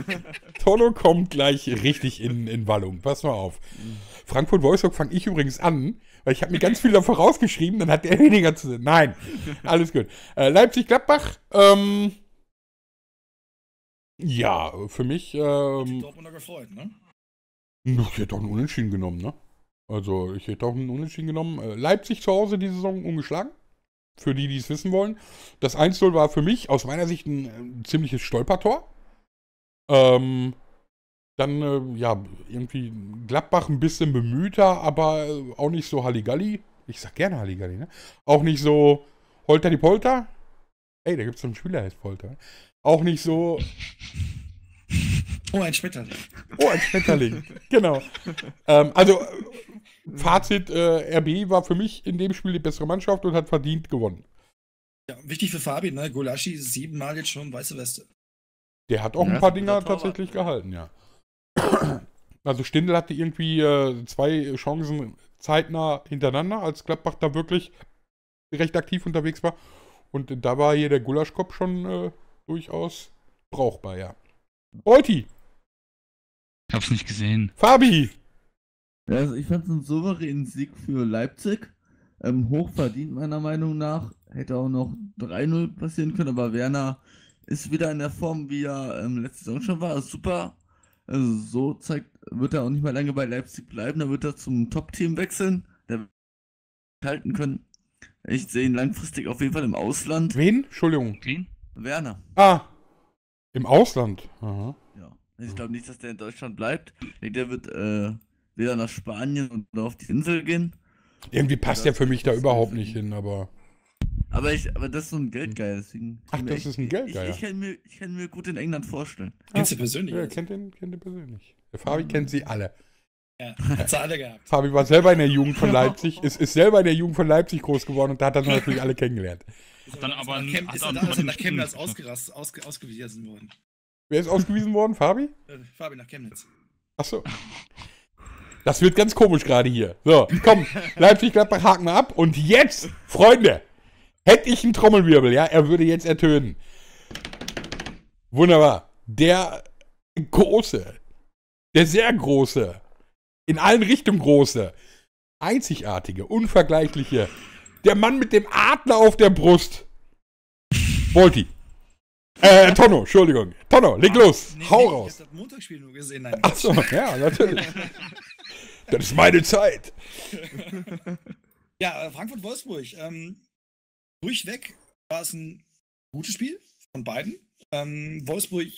Tonno kommt gleich richtig in, in Wallung. Pass mal auf. Mhm. Frankfurt-Wolfsburg fange ich übrigens an, weil ich habe mir ganz viel davon rausgeschrieben, dann hat er weniger zu sehen. Nein, alles gut. Äh, Leipzig-Gladbach, ähm, ja, für mich. Ähm, ne? Ich hätte auch einen Unentschieden genommen, ne? Also, ich hätte auch einen Unentschieden genommen. Äh, Leipzig zu Hause die Saison ungeschlagen. Für die, die es wissen wollen. Das 1-0 war für mich aus meiner Sicht ein, ein äh, ziemliches Stolpertor. Ähm, dann, äh, ja, irgendwie Gladbach ein bisschen bemühter, aber äh, auch nicht so Halligalli. Ich sag gerne Halligalli, ne? Auch nicht so Holter die Polter. Ey, da gibt's so einen Spieler, der heißt Polter. Auch nicht so. Oh, ein Schmetterling. Oh, ein Schmetterling. genau. ähm, also, Fazit: äh, RB war für mich in dem Spiel die bessere Mannschaft und hat verdient gewonnen. Ja, wichtig für Fabi, ne? Golaschi siebenmal jetzt schon weiße Weste. Der hat auch ja, ein paar Dinger tatsächlich gehalten, ja. Also Stindl hatte irgendwie äh, zwei Chancen zeitnah hintereinander, als Gladbach da wirklich recht aktiv unterwegs war. Und da war hier der Gulaschkopf schon äh, durchaus brauchbar, ja. Beuti! Ich hab's nicht gesehen. Fabi! Also ich fand's einen souveränen Sieg für Leipzig. Ähm, hochverdient meiner Meinung nach. Hätte auch noch 3-0 passieren können, aber Werner ist wieder in der Form, wie er ähm, letzte Saison schon war. Super also so zeigt, wird er auch nicht mehr lange bei Leipzig bleiben, dann wird er zum Top-Team wechseln, der wird halten können. Ich sehe ihn langfristig auf jeden Fall im Ausland. Wen? Entschuldigung. Wen? Werner. Ah. Im Ausland. Aha. Ja. Also ich glaube nicht, dass der in Deutschland bleibt. Der wird äh, weder nach Spanien oder auf die Insel gehen. Irgendwie passt der für mich da überhaupt nicht hin, aber. Aber, ich, aber das ist so ein Geldgeier, deswegen. Ach, das ich, ist ein Geldgeier. Ich, ich, kann mir, ich kann mir gut in England vorstellen. Ah, Kennst du persönlich? Ja, kennt den, kennt den persönlich. Der Fabi mhm. kennt sie alle. Ja, hat sie alle gehabt. Fabi war selber in der Jugend von Leipzig, ist, ist selber in der Jugend von Leipzig groß geworden und da hat er natürlich alle kennengelernt. dann aber Chem, ist dann also nach Chemnitz ausgerastet, ausge, ausgewiesen worden. Wer ist ausgewiesen worden? Fabi? Äh, Fabi nach Chemnitz. Achso. Das wird ganz komisch gerade hier. So, komm, Leipzig-Gladbach haken wir ab und jetzt, Freunde! Hätte ich einen Trommelwirbel, ja, er würde jetzt ertönen. Wunderbar. Der große, der sehr große, in allen Richtungen große, einzigartige, unvergleichliche, der Mann mit dem Adler auf der Brust. Volti. Äh, Tonno, Entschuldigung. Tonno, leg ah, los. Nee, Hau nee, raus. Ich hab das Montagsspiel nur gesehen. Nein, Achso, ja, natürlich. das ist meine Zeit. Ja, äh, Frankfurt-Wolfsburg. Ähm, durchweg war es ein gutes Spiel von beiden. Ähm, Wolfsburg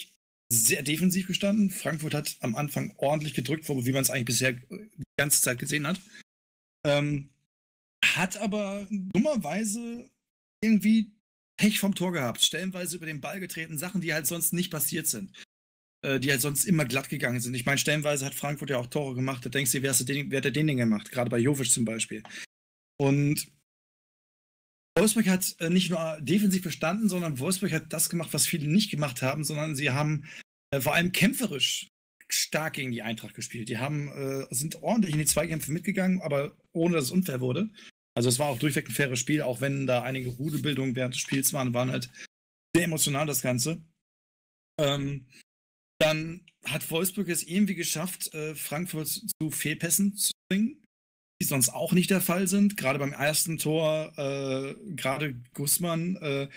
sehr defensiv gestanden. Frankfurt hat am Anfang ordentlich gedrückt, wie man es eigentlich bisher äh, die ganze Zeit gesehen hat. Ähm, hat aber dummerweise irgendwie Pech vom Tor gehabt, stellenweise über den Ball getreten, Sachen, die halt sonst nicht passiert sind, äh, die halt sonst immer glatt gegangen sind. Ich meine, stellenweise hat Frankfurt ja auch Tore gemacht, da denkst du, wer, wer hat der den Ding gemacht, gerade bei Jovic zum Beispiel. Und Wolfsburg hat äh, nicht nur äh, defensiv bestanden, sondern Wolfsburg hat das gemacht, was viele nicht gemacht haben, sondern sie haben äh, vor allem kämpferisch stark gegen die Eintracht gespielt. Die haben, sind ordentlich in die Zweikämpfe mitgegangen, aber ohne dass es unfair wurde. Also es war auch durchweg ein faires Spiel, auch wenn da einige Rudelbildungen während des Spiels waren, waren halt sehr emotional das Ganze. Ähm, dann hat Wolfsburg es irgendwie geschafft, Frankfurt zu Fehlpässen zu bringen die sonst auch nicht der Fall sind. Gerade beim ersten Tor, äh, gerade Gussmann äh,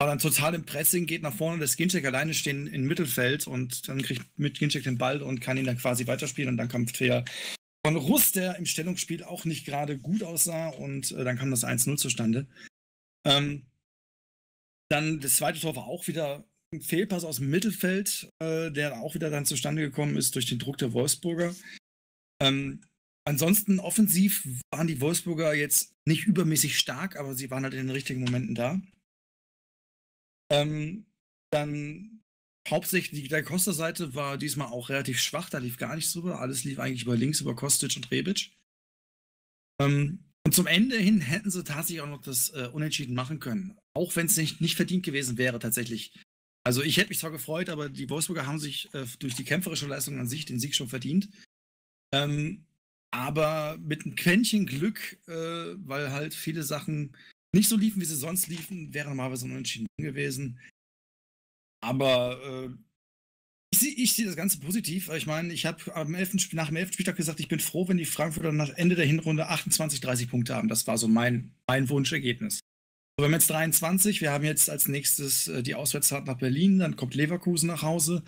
war dann total im Pressing, geht nach vorne, das Skincheck alleine stehen im Mittelfeld und dann kriegt mit Skincheck den Ball und kann ihn dann quasi weiterspielen und dann kommt er von Russ, der im Stellungsspiel auch nicht gerade gut aussah und äh, dann kam das 1-0 zustande. Ähm, dann das zweite Tor war auch wieder ein Fehlpass aus dem Mittelfeld, äh, der auch wieder dann zustande gekommen ist durch den Druck der Wolfsburger. Ähm, Ansonsten offensiv waren die Wolfsburger jetzt nicht übermäßig stark, aber sie waren halt in den richtigen Momenten da. Ähm, dann hauptsächlich die der Costa-Seite war diesmal auch relativ schwach, da lief gar nichts drüber. Alles lief eigentlich über links, über Kostic und Rebic. Ähm, und zum Ende hin hätten sie tatsächlich auch noch das äh, Unentschieden machen können. Auch wenn es nicht, nicht verdient gewesen wäre, tatsächlich. Also ich hätte mich zwar gefreut, aber die Wolfsburger haben sich äh, durch die kämpferische Leistung an sich den Sieg schon verdient. Ähm, aber mit einem Quäntchen Glück, äh, weil halt viele Sachen nicht so liefen, wie sie sonst liefen, wäre normalerweise ein Unentschieden gewesen. Aber äh, ich sehe seh das Ganze positiv. Ich meine, ich habe nach dem 11. Spieltag gesagt, ich bin froh, wenn die Frankfurter nach Ende der Hinrunde 28, 30 Punkte haben. Das war so mein, mein Wunschergebnis. Wir haben jetzt 23, wir haben jetzt als nächstes äh, die Auswärtsfahrt nach Berlin, dann kommt Leverkusen nach Hause,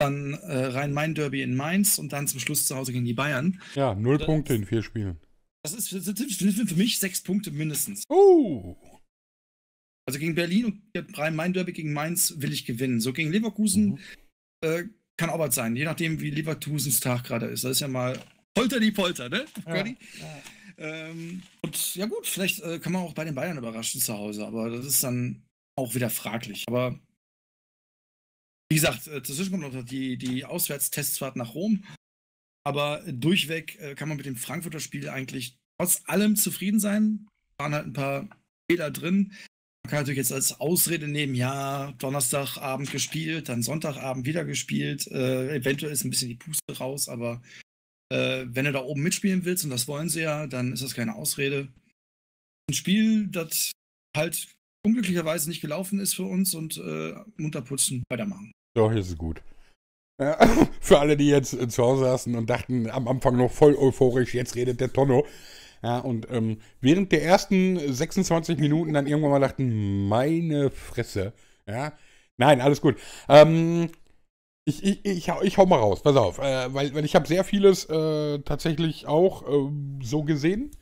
dann äh, Rhein-Main-Derby in Mainz und dann zum Schluss zu Hause gegen die Bayern. Ja, null Punkte in vier Spielen. Das ist für, für mich sechs Punkte mindestens. Oh! Also gegen Berlin und Rhein-Main-Derby gegen Mainz will ich gewinnen. So gegen Leverkusen mhm. äh, kann auch was sein, je nachdem, wie Leverkusens Tag gerade ist. Das ist ja mal Polter die Polter, ne? Ja, ja. Ähm, und ja gut, vielleicht äh, kann man auch bei den Bayern überraschen zu Hause, aber das ist dann auch wieder fraglich. Aber wie gesagt, äh, dazwischen kommt noch die, die Auswärtstestfahrt nach Rom. Aber durchweg äh, kann man mit dem Frankfurter Spiel eigentlich trotz allem zufrieden sein. Waren halt ein paar Fehler drin. Man kann natürlich jetzt als Ausrede nehmen, ja, Donnerstagabend gespielt, dann Sonntagabend wieder gespielt. Äh, eventuell ist ein bisschen die Puste raus, aber äh, wenn du da oben mitspielen willst, und das wollen sie ja, dann ist das keine Ausrede. Ein Spiel, das halt unglücklicherweise nicht gelaufen ist für uns und äh, munter putzen, weitermachen. Doch, jetzt ist gut. Für alle, die jetzt äh, zu Hause saßen und dachten am Anfang noch voll euphorisch, jetzt redet der Tonno. Ja, und ähm, während der ersten 26 Minuten dann irgendwann mal dachten, meine Fresse. Ja, nein, alles gut. Ähm, ich, ich, ich, ich hau mal raus, pass auf, äh, weil, weil ich habe sehr vieles äh, tatsächlich auch äh, so gesehen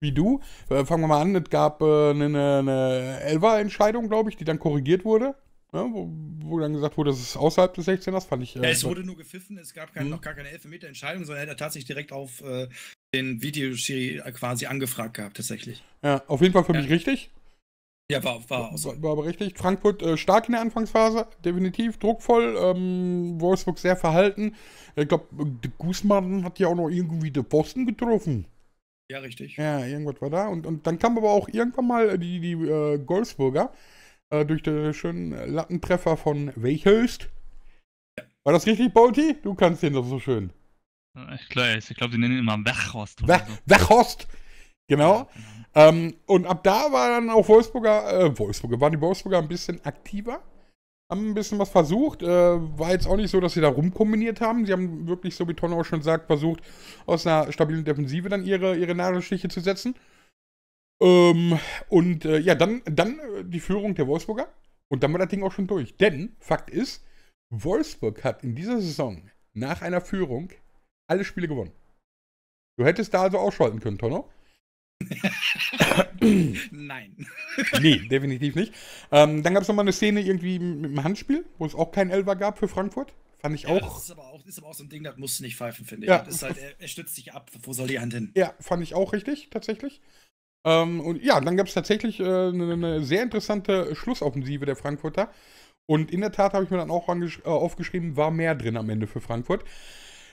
wie du. Äh, fangen wir mal an, es gab eine, äh, eine ne Elva-Entscheidung, glaube ich, die dann korrigiert wurde. Ne, wo, wo, dann gesagt wurde, das ist außerhalb des 16ers, fand ich. Äh, ja, es wurde nur gepfiffen, es gab kein, hm. noch gar keine Elfmeter-Entscheidung, sondern er hat tatsächlich direkt auf äh, den Videoschiri äh, quasi angefragt gehabt, tatsächlich. Ja, auf jeden Fall für ja. mich richtig. Ja, war, war, war, war, aber richtig. Frankfurt äh, stark in der Anfangsphase, definitiv, druckvoll. Ähm, Wolfsburg sehr verhalten. Ich glaube, äh, Guzman hat ja auch noch irgendwie den Posten getroffen. Ja, richtig. Ja, irgendwas war da. Und, und dann kam aber auch irgendwann mal äh, die, die äh, Golfsburger. Äh, durch den schönen Lattentreffer von Weichhöst. War das richtig, Bolti? Du kannst den doch so schön. Ich glaube, glaub, die nennen ihn immer Wechhorst. We so. Wechhorst! Genau. Ja, genau. Ähm, und ab da waren dann auch Wolfsburger, äh, Wolfsburger, waren die Wolfsburger ein bisschen aktiver, haben ein bisschen was versucht. Äh, war jetzt auch nicht so, dass sie da rumkombiniert haben. Sie haben wirklich, so wie Tonno auch schon sagt, versucht, aus einer stabilen Defensive dann ihre, ihre Nadelstiche zu setzen. Ähm, und äh, ja, dann, dann äh, die Führung der Wolfsburger. Und dann war das Ding auch schon durch. Denn Fakt ist, Wolfsburg hat in dieser Saison nach einer Führung alle Spiele gewonnen. Du hättest da also ausschalten können, Tonno. Nein. nee, definitiv nicht. Ähm, dann gab es nochmal eine Szene irgendwie mit dem Handspiel, wo es auch keinen Elfer gab für Frankfurt. Fand ich ja, auch. Das ist aber auch, ist aber auch so ein Ding, das musst du nicht pfeifen, finde ja. ich. Das ist halt, er, er stützt sich ab, wo soll die Hand hin? Ja, fand ich auch richtig, tatsächlich. Ähm, und ja, dann gab es tatsächlich eine äh, ne, ne, ne sehr interessante Schlussoffensive der Frankfurter. Und in der Tat habe ich mir dann auch äh, aufgeschrieben, war mehr drin am Ende für Frankfurt.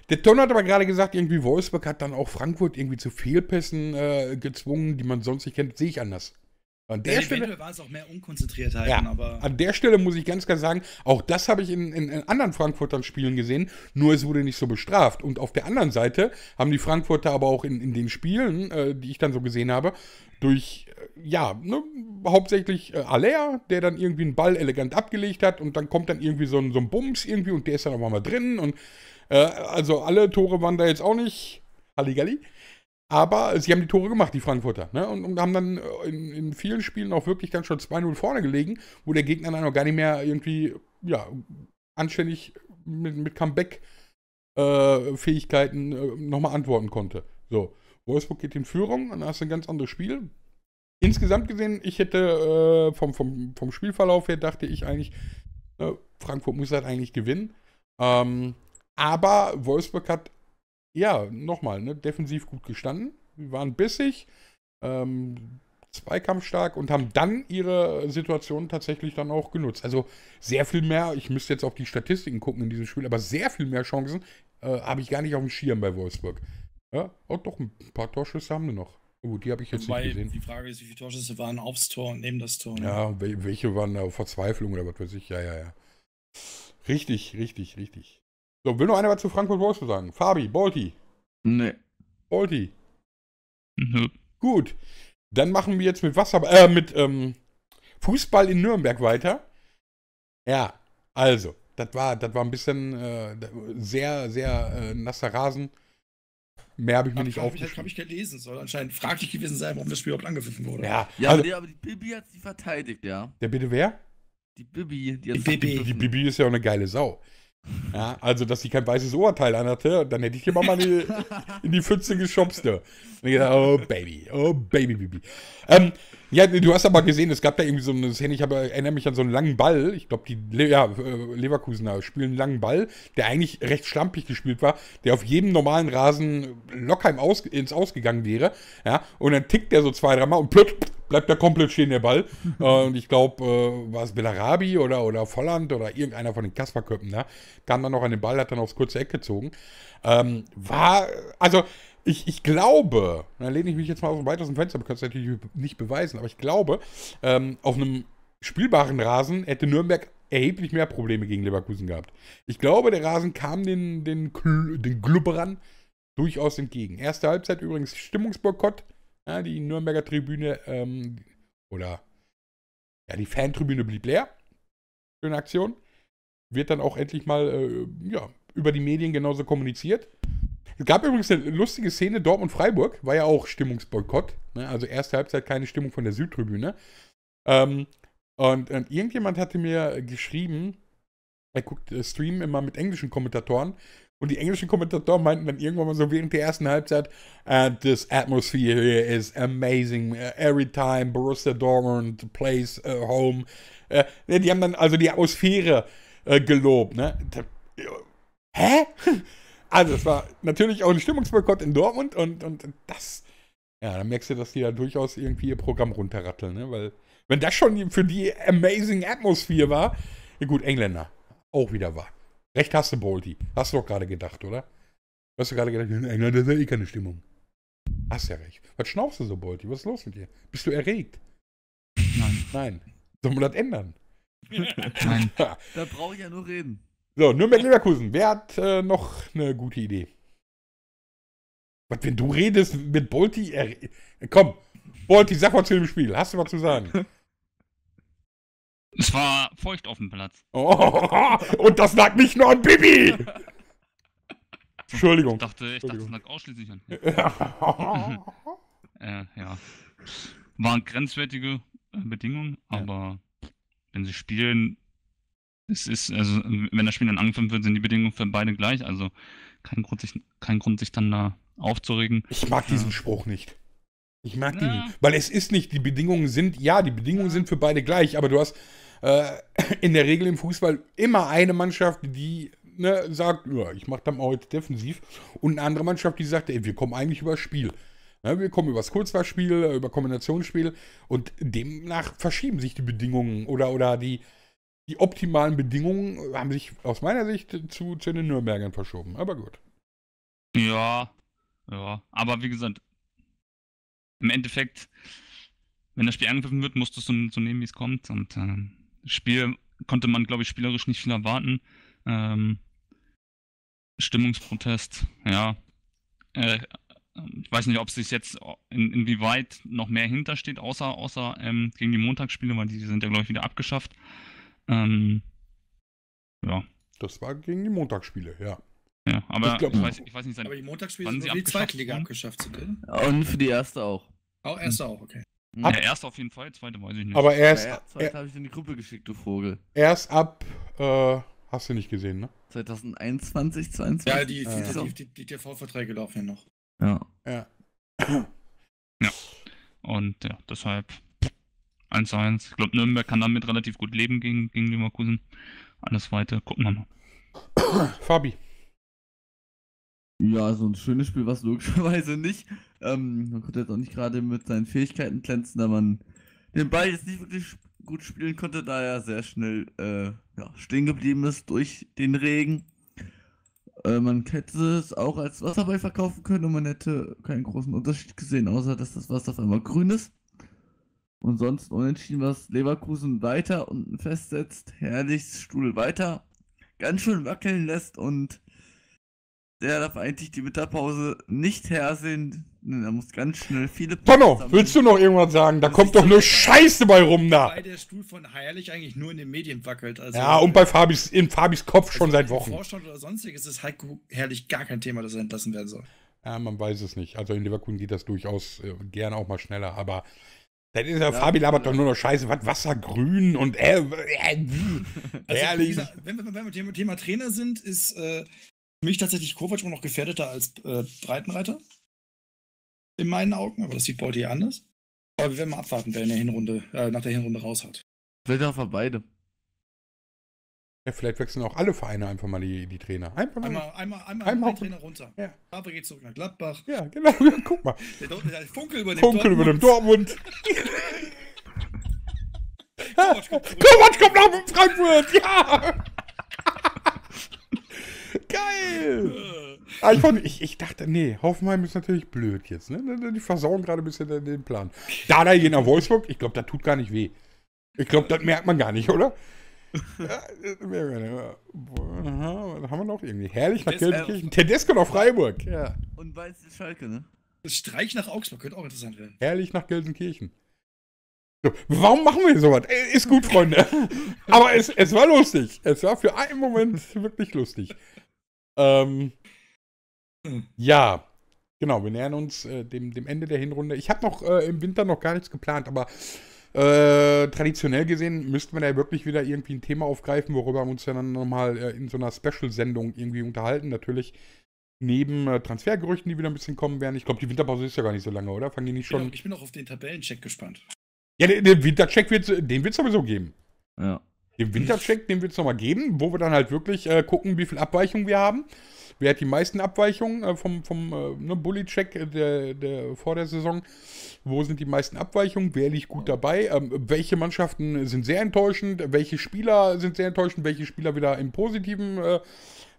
Der Ton hat aber gerade gesagt, irgendwie Wolfsburg hat dann auch Frankfurt irgendwie zu Fehlpässen äh, gezwungen, die man sonst nicht kennt. Sehe ich anders. An der ja, Stelle war es auch mehr Unkonzentriertheit. ja, An der Stelle muss ich ganz klar sagen, auch das habe ich in, in, in, anderen Frankfurtern Spielen gesehen, nur es wurde nicht so bestraft. Und auf der anderen Seite haben die Frankfurter aber auch in, in den Spielen, äh, die ich dann so gesehen habe, durch, äh, ja, ne, hauptsächlich äh, Alea, der dann irgendwie einen Ball elegant abgelegt hat und dann kommt dann irgendwie so ein, so ein Bums irgendwie und der ist dann auch mal drin und äh, also alle Tore waren da jetzt auch nicht Halligalli. Aber sie haben die Tore gemacht, die Frankfurter. Ne? Und, und, haben dann äh, in, in, vielen Spielen auch wirklich dann schon 2-0 vorne gelegen, wo der Gegner dann auch gar nicht mehr irgendwie ja, anständig mit, mit Comeback-Fähigkeiten äh, äh, nochmal antworten konnte. So, Wolfsburg geht in Führung dann hast du ein ganz anderes Spiel. Insgesamt gesehen, ich hätte äh, vom, vom, vom Spielverlauf her dachte ich eigentlich, äh, Frankfurt muss halt eigentlich gewinnen. Ähm, aber Wolfsburg hat ja, nochmal, ne, defensiv gut gestanden. Wir waren bissig, ähm, zweikampfstark und haben dann ihre Situation tatsächlich dann auch genutzt. Also sehr viel mehr, ich müsste jetzt auf die Statistiken gucken in diesem Spiel, aber sehr viel mehr Chancen äh, habe ich gar nicht auf dem Schirm bei Wolfsburg. Ja, oh, doch, ein paar Torschüsse haben wir noch. Gut, oh, die habe ich jetzt Wobei, nicht gesehen. Die Frage ist, wie viele Torschüsse waren aufs Tor und neben das Tor? Ne? Ja, welche waren da? Verzweiflung oder was weiß ich. Ja, ja, ja. Richtig, richtig, richtig. So, will noch einer was zu Frankfurt Wolfsburg sagen? Fabi, Bolti. Nee. Bolti. Mhm. Gut. Dann machen wir jetzt mit Wasser, äh, mit ähm, Fußball in Nürnberg weiter. Ja, also, das war, das war ein bisschen äh, sehr, sehr äh, nasser Rasen. Mehr habe ich mir nicht aufgeschrieben. Das habe ich gelesen, soll anscheinend fraglich gewesen sein, warum das Spiel überhaupt angepfiffen wurde. Ja, ja also, aber die Bibi hat sie verteidigt, ja. Der bitte wer? Die Bibi. Die, die Bibi. Die Bibi ist ja auch eine geile Sau. Ja, also, dass sie kein weißes Oberteil anhatte, dann hätte ich immer mal in, in die Pfütze geschubst. Ne? oh Baby, oh Baby, Baby. Ähm, ja, du hast aber gesehen, es gab da irgendwie so eine Szene, ich habe, erinnere mich an so einen langen Ball. Ich glaube, die Le ja, äh, Leverkusener spielen einen langen Ball, der eigentlich recht schlampig gespielt war, der auf jedem normalen Rasen locker im Aus, ins Ausgegangen wäre. Ja, und dann tickt der so zwei, dreimal und plötzlich bleibt der komplett stehen, der Ball. Äh, und ich glaube, äh, war es Bellarabi oder, oder Volland oder irgendeiner von den Kasperköppen ne? da, kam dann noch an den Ball, hat dann aufs kurze Eck gezogen. Ähm, war, also ich, ich glaube, da lehne ich mich jetzt mal aus dem weitesten Fenster, du kannst natürlich nicht beweisen, aber ich glaube, ähm, auf einem spielbaren Rasen hätte Nürnberg erheblich mehr Probleme gegen Leverkusen gehabt. Ich glaube, der Rasen kam den, den, Kl den Glubberern durchaus entgegen. Erste Halbzeit übrigens Stimmungsboykott. Ja, die Nürnberger Tribüne ähm, oder ja, die Fantribüne blieb leer. Schöne Aktion. Wird dann auch endlich mal äh, ja, über die Medien genauso kommuniziert. Es gab übrigens eine lustige Szene, Dortmund-Freiburg war ja auch Stimmungsboykott. Ne? Also erste Halbzeit keine Stimmung von der Südtribüne. Ähm, und, und, irgendjemand hatte mir geschrieben, er guckt äh, Stream immer mit englischen Kommentatoren. Und die englischen Kommentatoren meinten dann irgendwann mal so während der ersten Halbzeit, uh, this atmosphere here is amazing. Äh, every time Borussia Dortmund plays uh, home. Uh, die haben dann also die Atmosphäre gelobt. Ne? Hä? Also, es war natürlich auch ein Stimmungsboykott in Dortmund und, und das, ja, dann merkst du, dass die da durchaus irgendwie ihr Programm runterratteln, ne? Weil, wenn das schon für die amazing Atmosphäre war, ja gut, Engländer, auch wieder war. Recht hast du, Bolti. Hast du doch gerade gedacht, oder? Hast du gerade gedacht, in England ist ja eh keine Stimmung. Hast ja recht. Was schnaufst du so, Bolti? Was ist los mit dir? Bist du erregt? Nein. Nein. Sollen wir das ändern? Nein. da brauche ich ja nur reden. So, Nürnberg Leverkusen. Wer hat äh, noch eine gute Idee? Was, wenn du redest mit Bolti? Äh, komm, Bolti, sag mal zu dem Spiel. Hast du was zu sagen? Es war feucht auf dem Platz. Oh, und das lag nicht nur an Bibi! Entschuldigung. Ich dachte, ich dachte, das lag ausschließlich an. äh, ja. Waren grenzwertige äh, Bedingungen, aber ja. wenn sie spielen, es ist, also wenn das Spiel dann angefangen wird, sind die Bedingungen für beide gleich. Also kein Grund, sich, kein Grund, sich dann da aufzuregen. Ich mag diesen ja. Spruch nicht. Ich mag ja. den nicht. Weil es ist nicht, die Bedingungen sind, ja, die Bedingungen sind für beide gleich, aber du hast äh, in der Regel im Fußball immer eine Mannschaft, die ne, sagt, ja, ich mach dann auch jetzt defensiv, und eine andere Mannschaft, die sagt, ey, wir kommen eigentlich übers Spiel. Ne, wir kommen übers Kurzballspiel, äh, über Kombinationsspiel und demnach verschieben sich die Bedingungen oder, oder die, die optimalen Bedingungen äh, haben sich aus meiner Sicht zu, zu den Nürnbergern verschoben. Aber gut. Ja, ja. Aber wie gesagt, im Endeffekt, wenn das Spiel angegriffen wird, musst du es so, nehmen, wie es kommt. Und ähm, das Spiel konnte man, glaube ich, spielerisch nicht viel erwarten. Ähm, Stimmungsprotest, ja. Äh, ich weiß nicht, ob es sich jetzt in, inwieweit noch mehr hintersteht, außer, außer ähm, gegen die Montagsspiele, weil die sind ja, glaube ich, wieder abgeschafft. Ähm, ja. Das war gegen die Montagsspiele, ja. Ja, aber ich, glaub, ich, weiß, ich weiß nicht, aber die Montagsspiele sind sie für die zweite Liga abgeschafft, sind, Und für die erste auch. Auch erste auch, okay. Ab mhm. ja, erste auf jeden Fall, zweite weiß ich nicht. Aber erst. zweite er habe ich in die Gruppe geschickt, du Vogel. Erst ab, äh, hast du nicht gesehen, ne? 2021, 2022? Ja, die, äh. die, die, die TV-Verträge laufen ja noch. Ja. Ja. ja. Und ja, deshalb 1-1. Ich glaube, Nürnberg kann damit relativ gut leben gegen, gegen Leverkusen. Alles weiter, gucken wir mal. Fabi. Ja, so ein schönes Spiel war es logischerweise nicht. Ähm, man konnte jetzt auch nicht gerade mit seinen Fähigkeiten glänzen, da man den Ball jetzt nicht wirklich gut spielen konnte, da er sehr schnell äh, ja, stehen geblieben ist durch den Regen. Äh, man hätte es auch als Wasserball verkaufen können und man hätte keinen großen Unterschied gesehen, außer dass das Wasser auf einmal grün ist. Und sonst unentschieden, was Leverkusen weiter unten festsetzt, Herrlichs Stuhl weiter, ganz schön wackeln lässt und der darf eigentlich die Winterpause nicht hersehen. Er ne, muss ganz schnell viele. Tonno, willst du noch irgendwas sagen? Da kommt doch nur Scheiße bei rum da. Weil der Stuhl von Herrlich eigentlich nur in den Medien wackelt. Also ja, und bei Fabis, in Fabis Kopf also schon seit Wochen. Vorstand oder sonstiges ist Heiko halt Herrlich gar kein Thema, dass er entlassen werden soll. Ja, man weiß es nicht. Also in Leverkusen geht das durchaus äh, gerne auch mal schneller, aber dann ist ja, Fabi labert doch nur noch Scheiße, was Wassergrün und äh, äh, also, ehrlich. Gesagt, wenn wir beim Thema, Thema Trainer sind, ist äh, für mich tatsächlich Kovac immer noch gefährdeter als äh, Breitenreiter. In meinen Augen, aber das sieht Bolti anders. Aber wir werden mal abwarten, wer in der Hinrunde, äh, nach der Hinrunde raus hat. Vielleicht auch für beide. Ja, vielleicht wechseln auch alle Vereine einfach mal die, die Trainer. Einfach mal einmal, einmal, einmal, einmal einen Trainer runter. Ja. Aber geht zurück nach Gladbach. Ja, genau. Ja, guck mal. Der, Dort, der Funkel über dem Funkel Dortmund. Über dem Dortmund. Kovac kommt, Kovac kommt nach Frankfurt. Ja. Geil! Ah, ich, fand, ich, ich, dachte, nee, Hoffenheim ist natürlich blöd jetzt. Ne? Die versauen gerade ein bisschen den Plan. Da, da, je nach Wolfsburg, ich glaube, da tut gar nicht weh. Ich glaube, das merkt man gar nicht, oder? Mehr Mehrere. Was haben wir noch irgendwie? Herrlich nach Gelsenkirchen. Äh, Tedesco nach Freiburg. Ja. Und Weiß ist Schalke, ne? Streich nach Augsburg könnte auch interessant werden. Herrlich nach Gelsenkirchen. So, warum machen wir sowas? Äh, ist gut, Freunde. Aber es, es war lustig. Es war für einen Moment wirklich lustig. Ähm, hm. ja, genau. Wir nähern uns äh, dem, dem Ende der Hinrunde. Ich habe noch äh, im Winter noch gar nichts geplant, aber äh, traditionell gesehen müssten wir da wirklich wieder irgendwie ein Thema aufgreifen, worüber wir uns ja dann nochmal äh, in so einer Special-Sendung irgendwie unterhalten. Natürlich neben äh, Transfergerüchten, die wieder ein bisschen kommen werden. Ich glaube, die Winterpause ist ja gar nicht so lange, oder? Fangen die nicht schon. ich bin auch auf den Tabellencheck gespannt. Ja, den, den Wintercheck wird es sowieso geben. Ja. Den Wintercheck, den wird es nochmal geben, wo wir dann halt wirklich äh, gucken, wie viel Abweichung wir haben. Wer hat die meisten Abweichungen äh, vom, vom äh, ne, Bully-Check äh, der, der, vor der Saison? Wo sind die meisten Abweichungen? Wer liegt gut dabei? Ähm, welche Mannschaften sind sehr enttäuschend? Welche Spieler sind sehr enttäuschend? Welche Spieler wieder im Positiven, äh,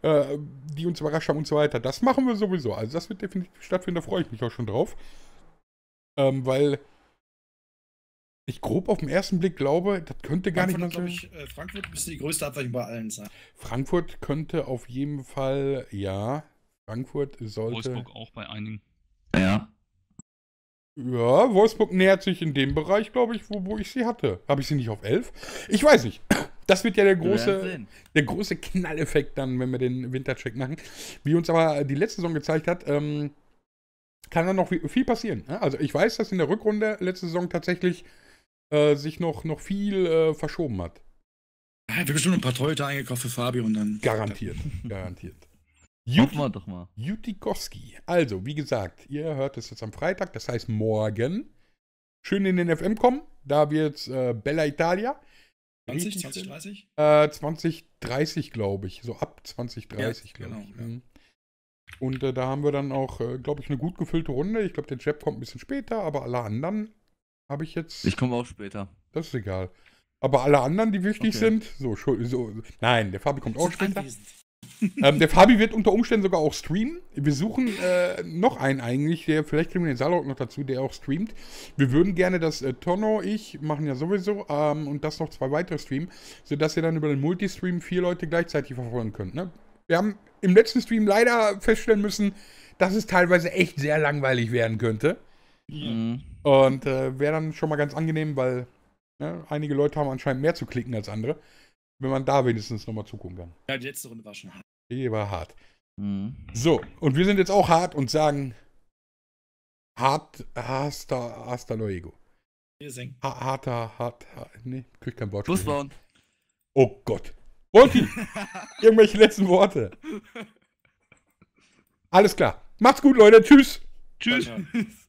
äh, die uns überrascht haben und so weiter? Das machen wir sowieso. Also das wird definitiv stattfinden, da freue ich mich auch schon drauf. Ähm, weil ich grob auf den ersten Blick glaube, das könnte gar Frankfurt, nicht mehr sein. Ich, äh, Frankfurt müsste die größte Abweichung bei allen sein. Frankfurt könnte auf jeden Fall, ja. Frankfurt sollte. Wolfsburg auch bei einigen. Ja. Ja, Wolfsburg nähert sich in dem Bereich, glaube ich, wo, wo ich sie hatte. Habe ich sie nicht auf 11? Ich weiß nicht. Das wird ja der große, der große Knalleffekt dann, wenn wir den Wintercheck machen. Wie uns aber die letzte Saison gezeigt hat, ähm, kann dann noch viel passieren. Ne? Also ich weiß, dass in der Rückrunde letzte Saison tatsächlich äh, sich noch, noch viel äh, verschoben hat. Ja, ah, wir schon ein paar Toyota eingekauft für Fabio und dann. Garantiert, garantiert. Hoffen wir doch mal. Jutikowski. Also, wie gesagt, ihr hört es jetzt am Freitag, das heißt morgen. Schön in den FM kommen. Da wird äh, Bella Italia. 20, 20, 30? Äh, 20, 30, glaube ich. So ab 20, 30, ja, glaube genau, ich. Ja. Mhm. Und äh, da haben wir dann auch, äh, glaube ich, eine gut gefüllte Runde. Ich glaube, der Jab kommt ein bisschen später, aber alle anderen habe ich jetzt. Ich komme auch später. Das ist egal. Aber alle anderen, die wichtig okay. sind, so, so, Nein, der Fabi kommt auch später. ähm, der Fabi wird unter Umständen sogar auch streamen. Wir suchen äh, noch einen eigentlich, der vielleicht kriegen wir den Salon noch dazu, der auch streamt. Wir würden gerne, dass äh, Tonno, ich machen ja sowieso ähm, und das noch zwei weitere streamen, sodass ihr dann über den Multistream vier Leute gleichzeitig verfolgen könnt. Ne? Wir haben im letzten Stream leider feststellen müssen, dass es teilweise echt sehr langweilig werden könnte. Mhm. Und äh, wäre dann schon mal ganz angenehm, weil ne, einige Leute haben anscheinend mehr zu klicken als andere. Wenn man da wenigstens nochmal zugucken kann. Ja, die letzte Runde war schon hart. Die war hart. Mhm. So, und wir sind jetzt auch hart und sagen hart, hasta, hasta luego. Wir singen. Ha, harter, hart, hart, nee, krieg kein Wort. Busbauen. Oh Gott. Wolfi, irgendwelche letzten Worte. Alles klar. Macht's gut, Leute. Tschüss. Tschüss.